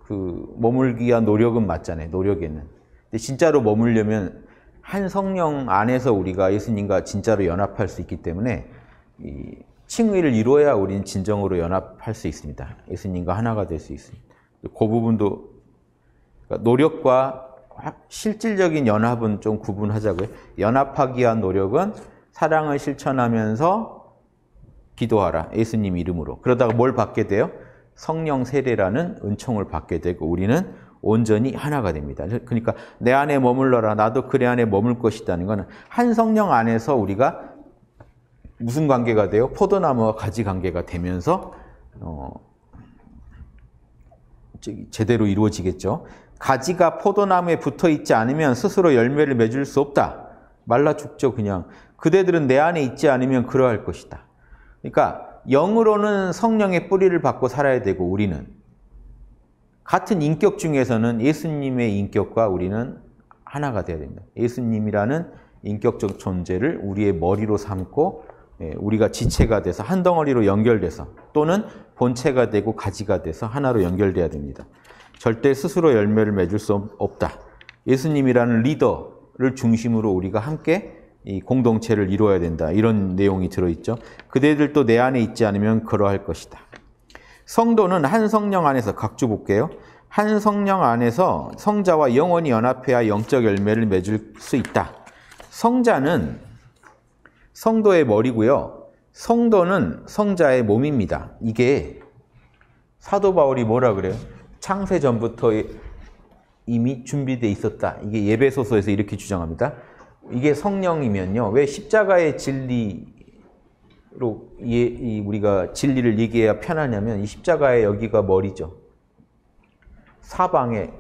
그 머물기 위한 노력은 맞잖아요. 노력에는. 근데 진짜로 머물려면 한 성령 안에서 우리가 예수님과 진짜로 연합할 수 있기 때문에 이 칭의를 이루어야 우리는 진정으로 연합할 수 있습니다. 예수님과 하나가 될 수 있습니다. 그 부분도 그러니까 노력과 실질적인 연합은 좀 구분하자고요. 연합하기 위한 노력은 사랑을 실천하면서 기도하라. 예수님 이름으로. 그러다가 뭘 받게 돼요? 성령 세례라는 은총을 받게 되고 우리는 온전히 하나가 됩니다. 그러니까 내 안에 머물러라 나도 그리 안에 머물 것이다는 것은 한 성령 안에서 우리가 무슨 관계가 돼요? 포도나무와 가지 관계가 되면서 어, 제대로 이루어지겠죠. 가지가 포도나무에 붙어 있지 않으면 스스로 열매를 맺을 수 없다. 말라 죽죠, 그냥. 그대들은 내 안에 있지 않으면 그러할 것이다. 그러니까 영으로는 성령의 뿌리를 받고 살아야 되고 우리는 같은 인격 중에서는 예수님의 인격과 우리는 하나가 되야 됩니다. 예수님이라는 인격적 존재를 우리의 머리로 삼고 예, 우리가 지체가 돼서 한 덩어리로 연결돼서 또는 본체가 되고 가지가 돼서 하나로 연결돼야 됩니다. 절대 스스로 열매를 맺을 수 없다. 예수님이라는 리더를 중심으로 우리가 함께 이 공동체를 이루어야 된다. 이런 내용이 들어있죠. 그대들도 내 안에 있지 않으면 그러할 것이다. 성도는 한 성령 안에서 각주 볼게요. 한 성령 안에서 성자와 영원히 연합해야 영적 열매를 맺을 수 있다. 성자는 성도의 머리고요. 성도는 성자의 몸입니다. 이게 사도 바울이 뭐라 그래요? 창세 전부터 이미 준비되어 있었다. 이게 예배소서에서 이렇게 주장합니다. 이게 성령이면요. 왜 십자가의 진리로 예, 우리가 진리를 얘기해야 편하냐면 이 십자가의 여기가 머리죠. 사방에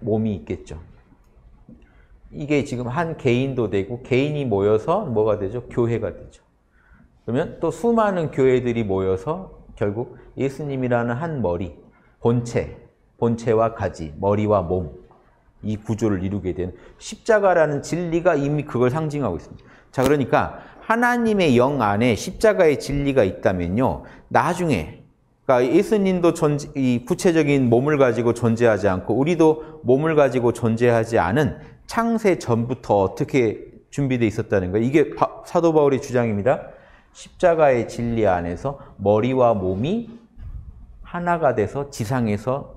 몸이 있겠죠. 이게 지금 한 개인도 되고 개인이 모여서 뭐가 되죠? 교회가 되죠. 그러면 또 수많은 교회들이 모여서 결국 예수님이라는 한 머리, 본체, 본체와 가지, 머리와 몸이 구조를 이루게 된 십자가라는 진리가 이미 그걸 상징하고 있습니다. 자, 그러니까 하나님의 영 안에 십자가의 진리가 있다면요. 나중에 그러니까 예수님도 존재, 이 구체적인 몸을 가지고 존재하지 않고 우리도 몸을 가지고 존재하지 않은 창세 전부터 어떻게 준비되어 있었다는 거예요. 이게 바, 사도 바울의 주장입니다. 십자가의 진리 안에서 머리와 몸이 하나가 돼서 지상에서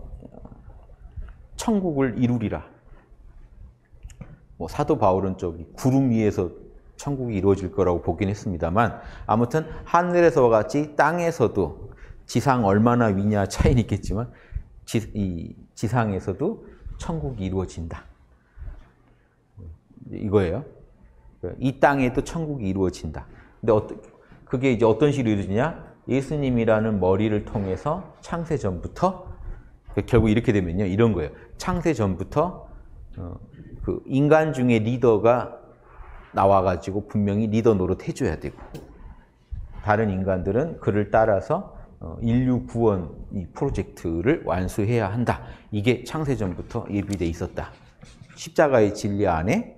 천국을 이루리라. 뭐 사도 바울은 저기 구름 위에서 천국이 이루어질 거라고 보긴 했습니다만 아무튼 하늘에서와 같이 땅에서도 지상 얼마나 위냐 차이는 있겠지만 지, 이 지상에서도 천국이 이루어진다. 이거예요. 이 땅에도 천국이 이루어진다. 근데 어떤 그게 이제 어떤 식으로 이루어지냐? 예수님이라는 머리를 통해서 창세 전부터 그러니까 결국 이렇게 되면요. 이런 거예요. 창세 전부터 어, 그 인간 중에 리더가 나와가지고 분명히 리더 노릇 해줘야 되고 다른 인간들은 그를 따라서 어, 인류 구원 이 프로젝트를 완수해야 한다. 이게 창세전부터 예비돼 있었다. 십자가의 진리 안에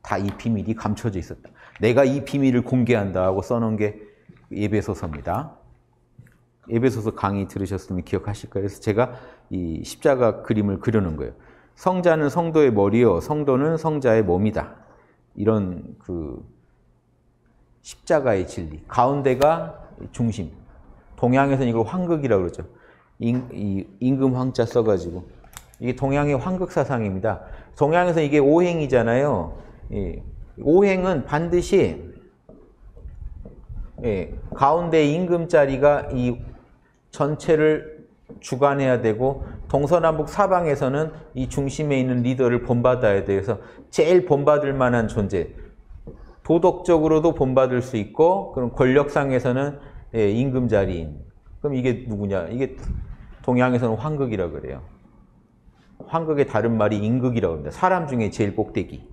다 이 비밀이 감춰져 있었다. 내가 이 비밀을 공개한다고 써놓은 게 예배소서입니다. 예배소서 강의 들으셨으면 기억하실 거예요. 그래서 제가 이 십자가 그림을 그려놓은 거예요. 성자는 성도의 머리요 성도는 성자의 몸이다. 이런 그 십자가의 진리. 가운데가 중심. 동양에서는 이걸 황극이라고 그러죠. 임, 금 황자 써가지고. 이게 동양의 황극 사상입니다. 동양에서 이게 오행이잖아요. 예, 오행은 반드시 예, 가운데 임금 자리가 이 전체를 주관해야 되고 동서남북 사방에서는 이 중심에 있는 리더를 본받아야 돼서 제일 본받을 만한 존재. 도덕적으로도 본받을 수 있고 그럼 권력상에서는 예, 임금 자리인. 그럼 이게 누구냐? 이게 동양에서는 황극이라 그래요. 황극의 다른 말이 임극이라고 합니다. 사람 중에 제일 꼭대기.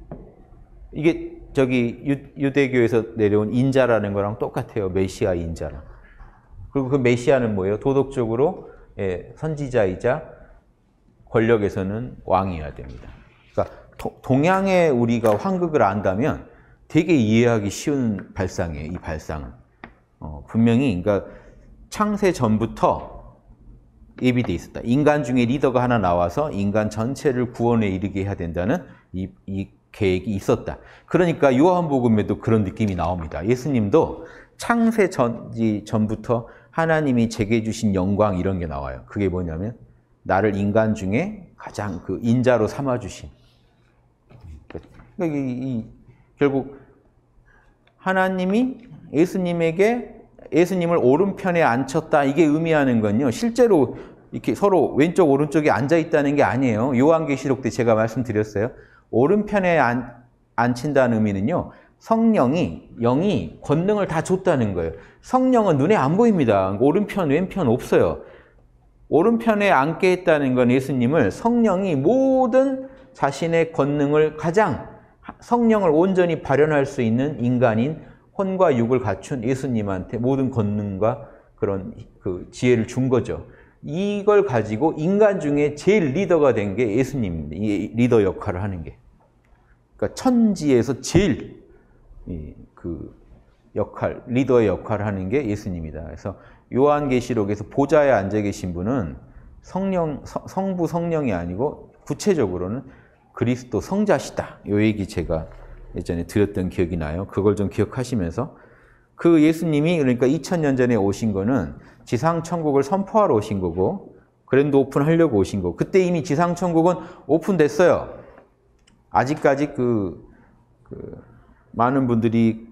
이게 저기 유, 대교에서 내려온 인자라는 거랑 똑같아요. 메시아 인자랑. 그리고 그 메시아는 뭐예요? 도덕적으로 예, 선지자이자 권력에서는 왕이어야 됩니다. 그러니까 동양의 우리가 황극을 안다면 되게 이해하기 쉬운 발상이에요. 이 발상은 어, 분명히 그러니까 창세 전부터 예비돼 있었다. 인간 중에 리더가 하나 나와서 인간 전체를 구원에 이르게 해야 된다는 이, 이 계획이 있었다. 그러니까 요한복음에도 그런 느낌이 나옵니다. 예수님도 창세 전, 전부터 하나님이 제게 주신 영광 이런 게 나와요. 그게 뭐냐면 나를 인간 중에 가장 그 인자로 삼아 주신. 그러니까 이, 이, 결국 하나님이 예수님에게 예수님을 오른편에 앉혔다 이게 의미하는 건요. 실제로 이렇게 서로 왼쪽 오른쪽에 앉아 있다는 게 아니에요. 요한계시록 때 제가 말씀드렸어요. 오른편에 앉, 앉힌다는 의미는요. 성령이 영이 권능을 다 줬다는 거예요. 성령은 눈에 안 보입니다. 그러니까 오른편 왼편 없어요. 오른편에 앉게 했다는 건 예수님을 성령이 모든 자신의 권능을 가장 성령을 온전히 발현할 수 있는 인간인 혼과 육을 갖춘 예수님한테 모든 권능과 그런 그 지혜를 준 거죠. 이걸 가지고 인간 중에 제일 리더가 된 게 예수님입니다. 이 리더 역할을 하는 게. 그러니까 천지에서 제일 그 역할, 리더의 역할을 하는 게 예수님이다. 그래서 요한계시록에서 보좌에 앉아 계신 분은 성령, 성부 성령이 아니고 구체적으로는 그리스도 성자시다. 요 얘기 제가 예전에 드렸던 기억이 나요. 그걸 좀 기억하시면서 그 예수님이 그러니까 2000년 전에 오신 거는 지상 천국을 선포하러 오신 거고 그랜드 오픈하려고 오신 거. 그때 이미 지상 천국은 오픈됐어요. 아직까지 그, 그 많은 분들이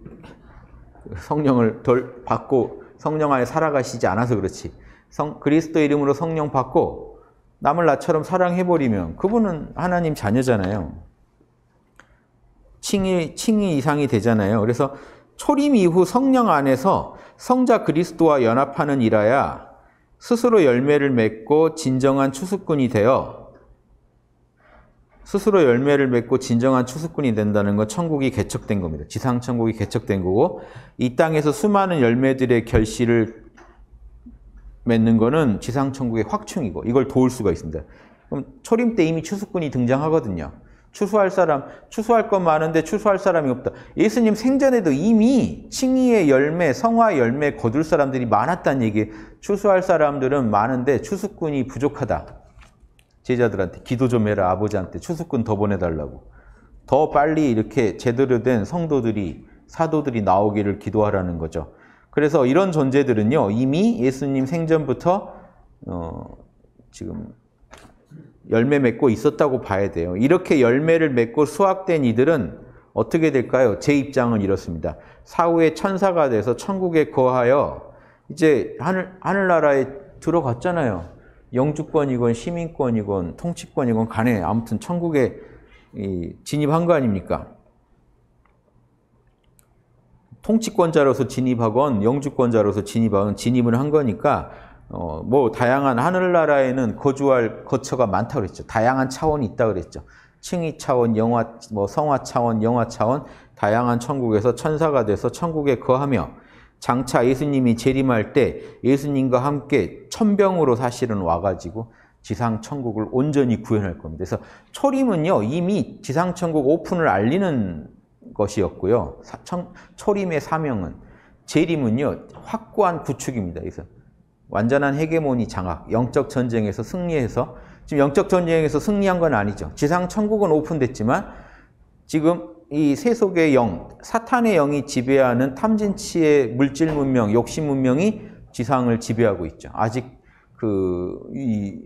성령을 덜 받고 성령 안에 살아가시지 않아서 그렇지. 성, 그리스도 이름으로 성령 받고 남을 나처럼 사랑해버리면 그분은 하나님 자녀잖아요. 칭이, 칭이 이상이 되잖아요. 그래서 초림 이후 성령 안에서 성자 그리스도와 연합하는 이라야 스스로 열매를 맺고 진정한 추수꾼이 되어 스스로 열매를 맺고 진정한 추수꾼이 된다는 건 천국이 개척된 겁니다. 지상 천국이 개척된 거고 이 땅에서 수많은 열매들의 결실을 맺는 거는 지상 천국의 확충이고 이걸 도울 수가 있습니다. 그럼 초림 때 이미 추수꾼이 등장하거든요. 추수할 사람, 추수할 건 많은데 추수할 사람이 없다. 예수님 생전에도 이미 칭의의 열매, 성화의 열매 거둘 사람들이 많았다는 얘기. 추수할 사람들은 많은데 추수꾼이 부족하다. 제자들한테 기도 좀 해라 아버지한테 추수꾼 더 보내달라고 더 빨리 이렇게 제대로 된 성도들이 사도들이 나오기를 기도하라는 거죠. 그래서 이런 존재들은요 이미 예수님 생전부터 어, 지금 열매 맺고 있었다고 봐야 돼요. 이렇게 열매를 맺고 수확된 이들은 어떻게 될까요? 제 입장은 이렇습니다. 사후에 천사가 돼서 천국에 거하여 이제 하늘 하늘나라에 들어갔잖아요. 영주권이건 시민권이건 통치권이건 간에 아무튼 천국에 진입한 거 아닙니까? 통치권자로서 진입하건 영주권자로서 진입하건 진입을 한 거니까 어, 뭐 다양한 하늘나라에는 거주할 거처가 많다고 그랬죠. 다양한 차원이 있다고 그랬죠. 층위 차원, 영화, 뭐 성화 차원, 영화 차원, 다양한 천국에서 천사가 돼서 천국에 거하며 장차 예수님이 재림할 때 예수님과 함께 천병으로 사실은 와가지고 지상천국을 온전히 구현할 겁니다. 그래서 초림은요, 이미 지상천국 오픈을 알리는 것이었고요. 초림의 사명은. 재림은요, 확고한 구축입니다. 그래서 완전한 헤게모니 장악, 영적 전쟁에서 승리해서 지금 영적 전쟁에서 승리한 건 아니죠. 지상 천국은 오픈됐지만 지금 이 세속의 영, 사탄의 영이 지배하는 탐진치의 물질 문명, 욕심 문명이 지상을 지배하고 있죠. 아직 그이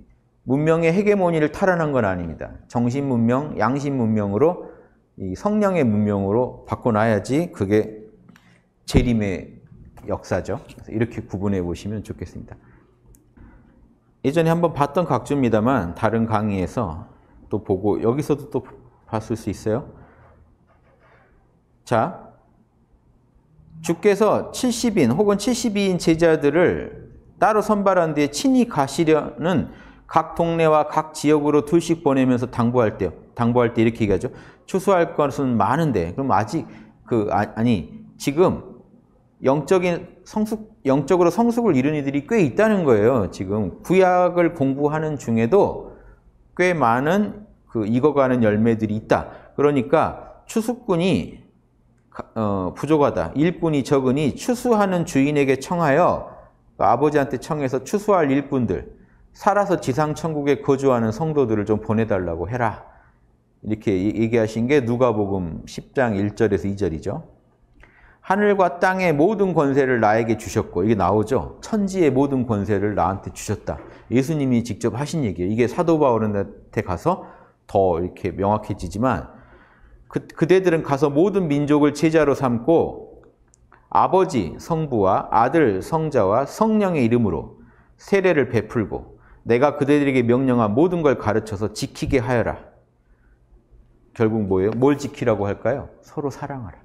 문명의 헤게모니를 탈환한 건 아닙니다. 정신 문명, 양심 문명으로 이 성령의 문명으로 바꿔놔야지 그게 재림의 역사죠. 이렇게 구분해 보시면 좋겠습니다. 예전에 한번 봤던 각주입니다만 다른 강의에서 또 보고 여기서도 또 봤을 수 있어요. 자, 주께서 70인 혹은 72인 제자들을 따로 선발한 뒤에 친히 가시려는 각 동네와 각 지역으로 둘씩 보내면서 당부할 때요. 당부할 때 이렇게 얘기하죠. 추수할 것은 많은데 그럼 아직 그 아, 아니 지금 영적인 성숙 영적으로 성숙을 이룬 이들이 꽤 있다는 거예요. 지금 구약을 공부하는 중에도 꽤 많은 그 익어가는 열매들이 있다. 그러니까 추수꾼이 어, 부족하다. 일꾼이 적으니 추수하는 주인에게 청하여 그 아버지한테 청해서 추수할 일꾼들, 살아서 지상 천국에 거주하는 성도들을 좀 보내달라고 해라. 이렇게 얘기하신 게 누가복음 10장 1절에서 2절이죠. 하늘과 땅의 모든 권세를 나에게 주셨고 이게 나오죠. 천지의 모든 권세를 나한테 주셨다. 예수님이 직접 하신 얘기예요. 이게 사도 바울한테 가서 더 이렇게 명확해지지만 그, 그대들은 가서 모든 민족을 제자로 삼고 아버지 성부와 아들 성자와 성령의 이름으로 세례를 베풀고 내가 그대들에게 명령한 모든 걸 가르쳐서 지키게 하여라. 결국 뭐예요? 뭘 지키라고 할까요? 서로 사랑하라.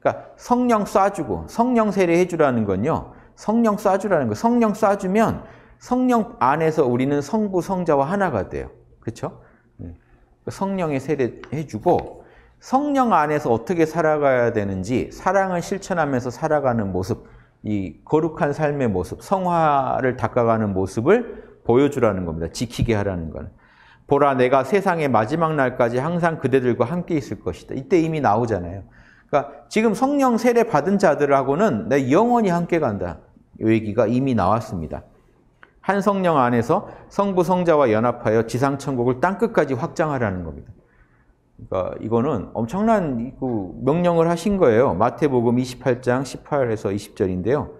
그러니까 성령 쏴주고 성령 세례해 주라는 건요. 성령 쏴주라는 거. 성령 쏴주면 성령 안에서 우리는 성부 성자와 하나가 돼요. 그렇죠? 성령의 세례해 주고 성령 안에서 어떻게 살아가야 되는지 사랑을 실천하면서 살아가는 모습, 이 거룩한 삶의 모습, 성화를 닦아가는 모습을 보여주라는 겁니다. 지키게 하라는 거는. 보라 내가 세상의 마지막 날까지 항상 그대들과 함께 있을 것이다. 이때 이미 나오잖아요. 그러니까 지금 성령 세례 받은 자들하고는 내 영원히 함께 간다. 이 얘기가 이미 나왔습니다. 한 성령 안에서 성부 성자와 연합하여 지상천국을 땅끝까지 확장하라는 겁니다. 그러니까 이거는 엄청난 그 명령을 하신 거예요. 마태복음 28장 18에서 20절인데요.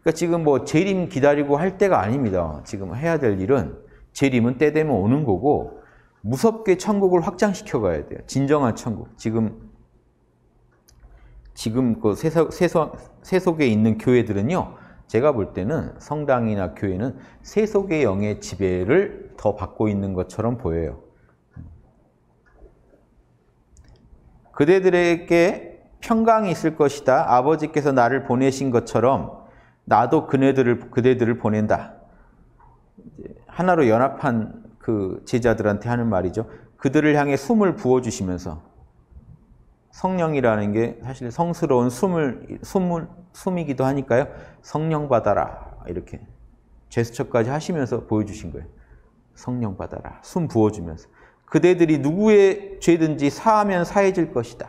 그러니까 지금 뭐 재림 기다리고 할 때가 아닙니다. 지금 해야 될 일은 재림은 때 되면 오는 거고 무섭게 천국을 확장시켜 가야 돼요. 진정한 천국. 지금 지금 그 세속, 세속에 있는 교회들은요. 제가 볼 때는 성당이나 교회는 세속의 영의 지배를 더 받고 있는 것처럼 보여요. 그대들에게 평강이 있을 것이다. 아버지께서 나를 보내신 것처럼 나도 그네들을 그대들을 보낸다. 하나로 연합한 그 제자들한테 하는 말이죠. 그들을 향해 숨을 부어 주시면서 성령이라는 게 사실 성스러운 숨을 숨을 숨이기도 하니까요. 성령 받아라. 이렇게 제스처까지 하시면서 보여주신 거예요. 성령 받아라. 숨 부어주면서. 그대들이 누구의 죄든지 사하면 사해질 것이다.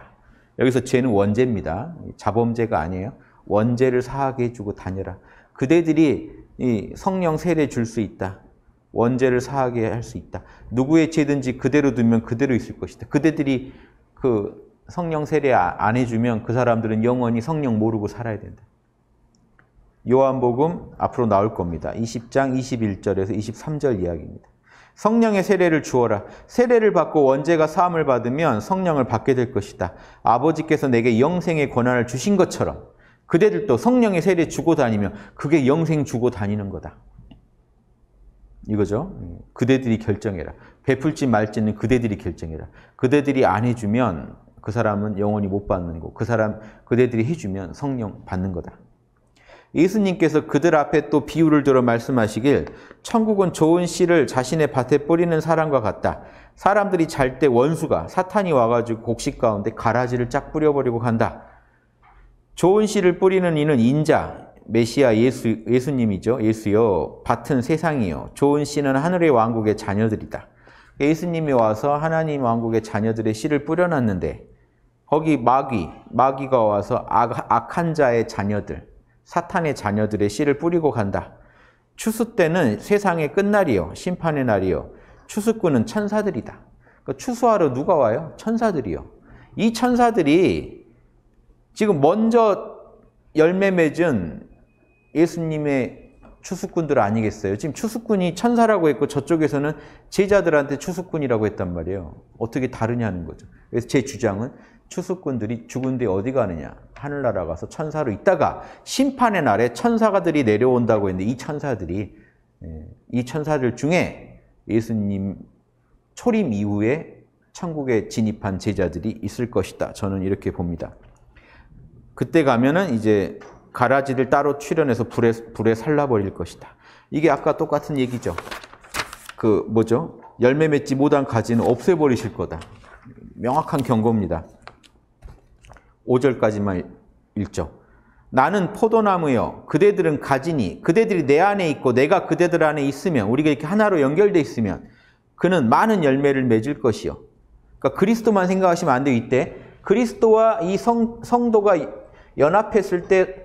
여기서 죄는 원죄입니다. 자범죄가 아니에요. 원죄를 사하게 해주고 다녀라. 그대들이 성령 세례 줄 수 있다. 원죄를 사하게 할 수 있다. 누구의 죄든지 그대로 두면 그대로 있을 것이다. 그대들이 그 성령 세례 아, 안 해주면 그 사람들은 영원히 성령 모르고 살아야 된다. 요한복음 앞으로 나올 겁니다. 20장 21절에서 23절 이야기입니다. 성령의 세례를 주어라. 세례를 받고 원죄가 사함을 받으면 성령을 받게 될 것이다. 아버지께서 내게 영생의 권한을 주신 것처럼 그대들도 성령의 세례 주고 다니면 그게 영생 주고 다니는 거다. 이거죠. 예. 그대들이 결정해라. 베풀지 말지는 그대들이 결정해라. 그대들이 안 해주면 그 사람은 영원히 못 받는 거그 사람 그대들이 해주면 성령 받는 거다. 예수님께서 그들 앞에 또 비유를 들어 말씀하시길 천국은 좋은 씨를 자신의 밭에 뿌리는 사람과 같다. 사람들이 잘 때 원수가 사탄이 와가지고 곡식 가운데 가라지를 쫙 뿌려버리고 간다. 좋은 씨를 뿌리는 이는 인자, 메시아 예수, 예수님이죠. 예수여, 밭은 세상이요. 좋은 씨는 하늘의 왕국의 자녀들이다. 예수님이 와서 하나님 왕국의 자녀들의 씨를 뿌려놨는데 거기 마귀, 마귀가 와서 악, 악한 자의 자녀들, 사탄의 자녀들의 씨를 뿌리고 간다. 추수 때는 세상의 끝날이요. 심판의 날이요. 추수꾼은 천사들이다. 그 추수하러 누가 와요? 천사들이요. 이 천사들이 지금 먼저 열매 맺은 예수님의 추수꾼들 아니겠어요? 지금 추수꾼이 천사라고 했고 저쪽에서는 제자들한테 추수꾼이라고 했단 말이에요. 어떻게 다르냐는 거죠. 그래서 제 주장은 추수꾼들이 죽은 뒤 어디 가느냐? 하늘나라 가서 천사로 있다가 심판의 날에 천사가들이 내려온다고 했는데 이 천사들이 예, 이 천사들 중에 예수님 초림 이후에 천국에 진입한 제자들이 있을 것이다. 저는 이렇게 봅니다. 그때 가면은 이제 가라지를 따로 출현해서 불에 불에 살라버릴 것이다. 이게 아까 똑같은 얘기죠. 그 뭐죠? 열매 맺지 못한 가지는 없애버리실 거다. 명확한 경고입니다. 5절까지만 읽죠. 나는 포도나무요 그대들은 가지니 그대들이 내 안에 있고 내가 그대들 안에 있으면 우리가 이렇게 하나로 연결돼 있으면 그는 많은 열매를 맺을 것이요. 그러니까 그리스도만 생각하시면 안 돼요. 이때 그리스도와 이 성, 성도가 연합했을 때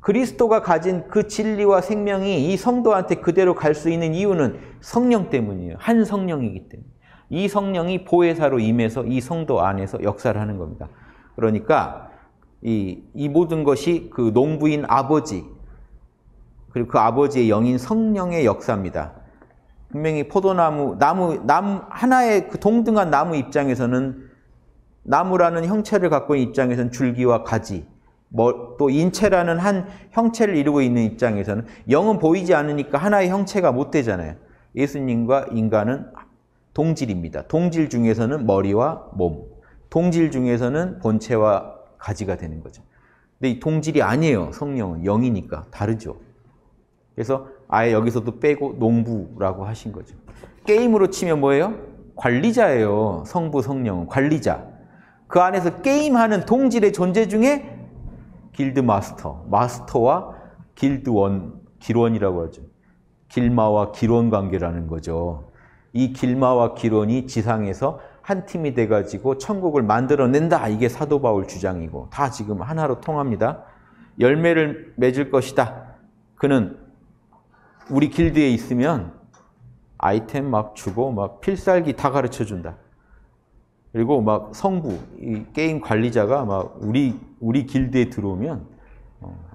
그리스도가 가진 그 진리와 생명이 이 성도한테 그대로 갈 수 있는 이유는 성령 때문이에요. 한 성령이기 때문에. 이 성령이 보혜사로 임해서 이 성도 안에서 역사를 하는 겁니다. 그러니까 이, 이 모든 것이 그 농부인 아버지 그리고 그 아버지의 영인 성령의 역사입니다. 분명히 포도나무 나무 남 하나의 그 동등한 나무 입장에서는 나무라는 형체를 갖고 있는 입장에서는 줄기와 가지 뭐, 또 인체라는 한 형체를 이루고 있는 입장에서는 영은 보이지 않으니까 하나의 형체가 못 되잖아요. 예수님과 인간은 동질입니다. 동질 중에서는 머리와 몸. 동질 중에서는 본체와 가지가 되는 거죠. 근데 이 동질이 아니에요. 성령은 영이니까 다르죠. 그래서 아예 여기서도 빼고 농부라고 하신 거죠. 게임으로 치면 뭐예요? 관리자예요. 성부 성령은 관리자. 그 안에서 게임하는 동질의 존재 중에 길드 마스터, 마스터와 길드원, 길원이라고 하죠. 길마와 길원 관계라는 거죠. 이 길마와 길원이 지상에서 한 팀이 돼가지고 천국을 만들어낸다. 이게 사도 바울 주장이고 다 지금 하나로 통합니다. 열매를 맺을 것이다. 그는 우리 길드에 있으면 아이템 막 주고 막 필살기 다 가르쳐 준다. 그리고 막 성부, 게임 관리자가 막 우리, 우리 길드에 들어오면 어,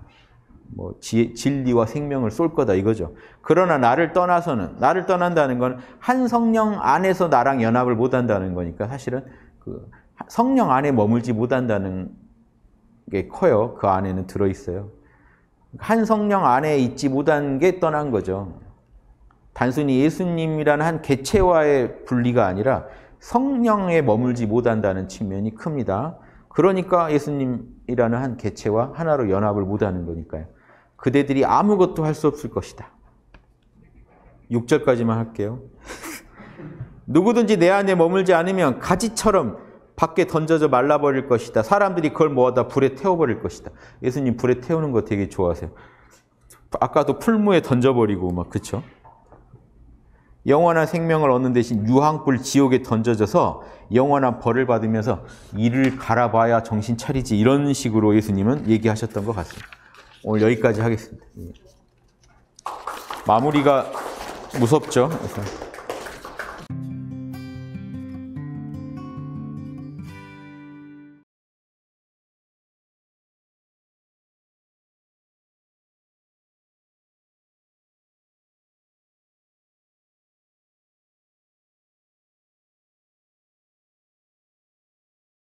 뭐 지, 진리와 생명을 쏠 거다 이거죠. 그러나 나를 떠나서는 나를 떠난다는 건 한 성령 안에서 나랑 연합을 못 한다는 거니까 사실은 그 성령 안에 머물지 못한다는 게 커요. 그 안에는 들어 있어요. 한 성령 안에 있지 못한 게 떠난 거죠. 단순히 예수님이라는 한 개체와의 분리가 아니라 성령에 머물지 못한다는 측면이 큽니다. 그러니까 예수님이라는 한 개체와 하나로 연합을 못하는 거니까요. 그대들이 아무것도 할 수 없을 것이다. 6절까지만 할게요. 누구든지 내 안에 머물지 않으면 가지처럼 밖에 던져져 말라버릴 것이다. 사람들이 그걸 모아다 불에 태워버릴 것이다. 예수님 불에 태우는 거 되게 좋아하세요. 아까도 풀무에 던져버리고 막 그쵸? 영원한 생명을 얻는 대신 유황불 지옥에 던져져서 영원한 벌을 받으면서 이를 갈아봐야 정신 차리지 이런 식으로 예수님은 얘기하셨던 것 같습니다. 오늘 여기까지 하겠습니다. 예. 마무리가 무섭죠?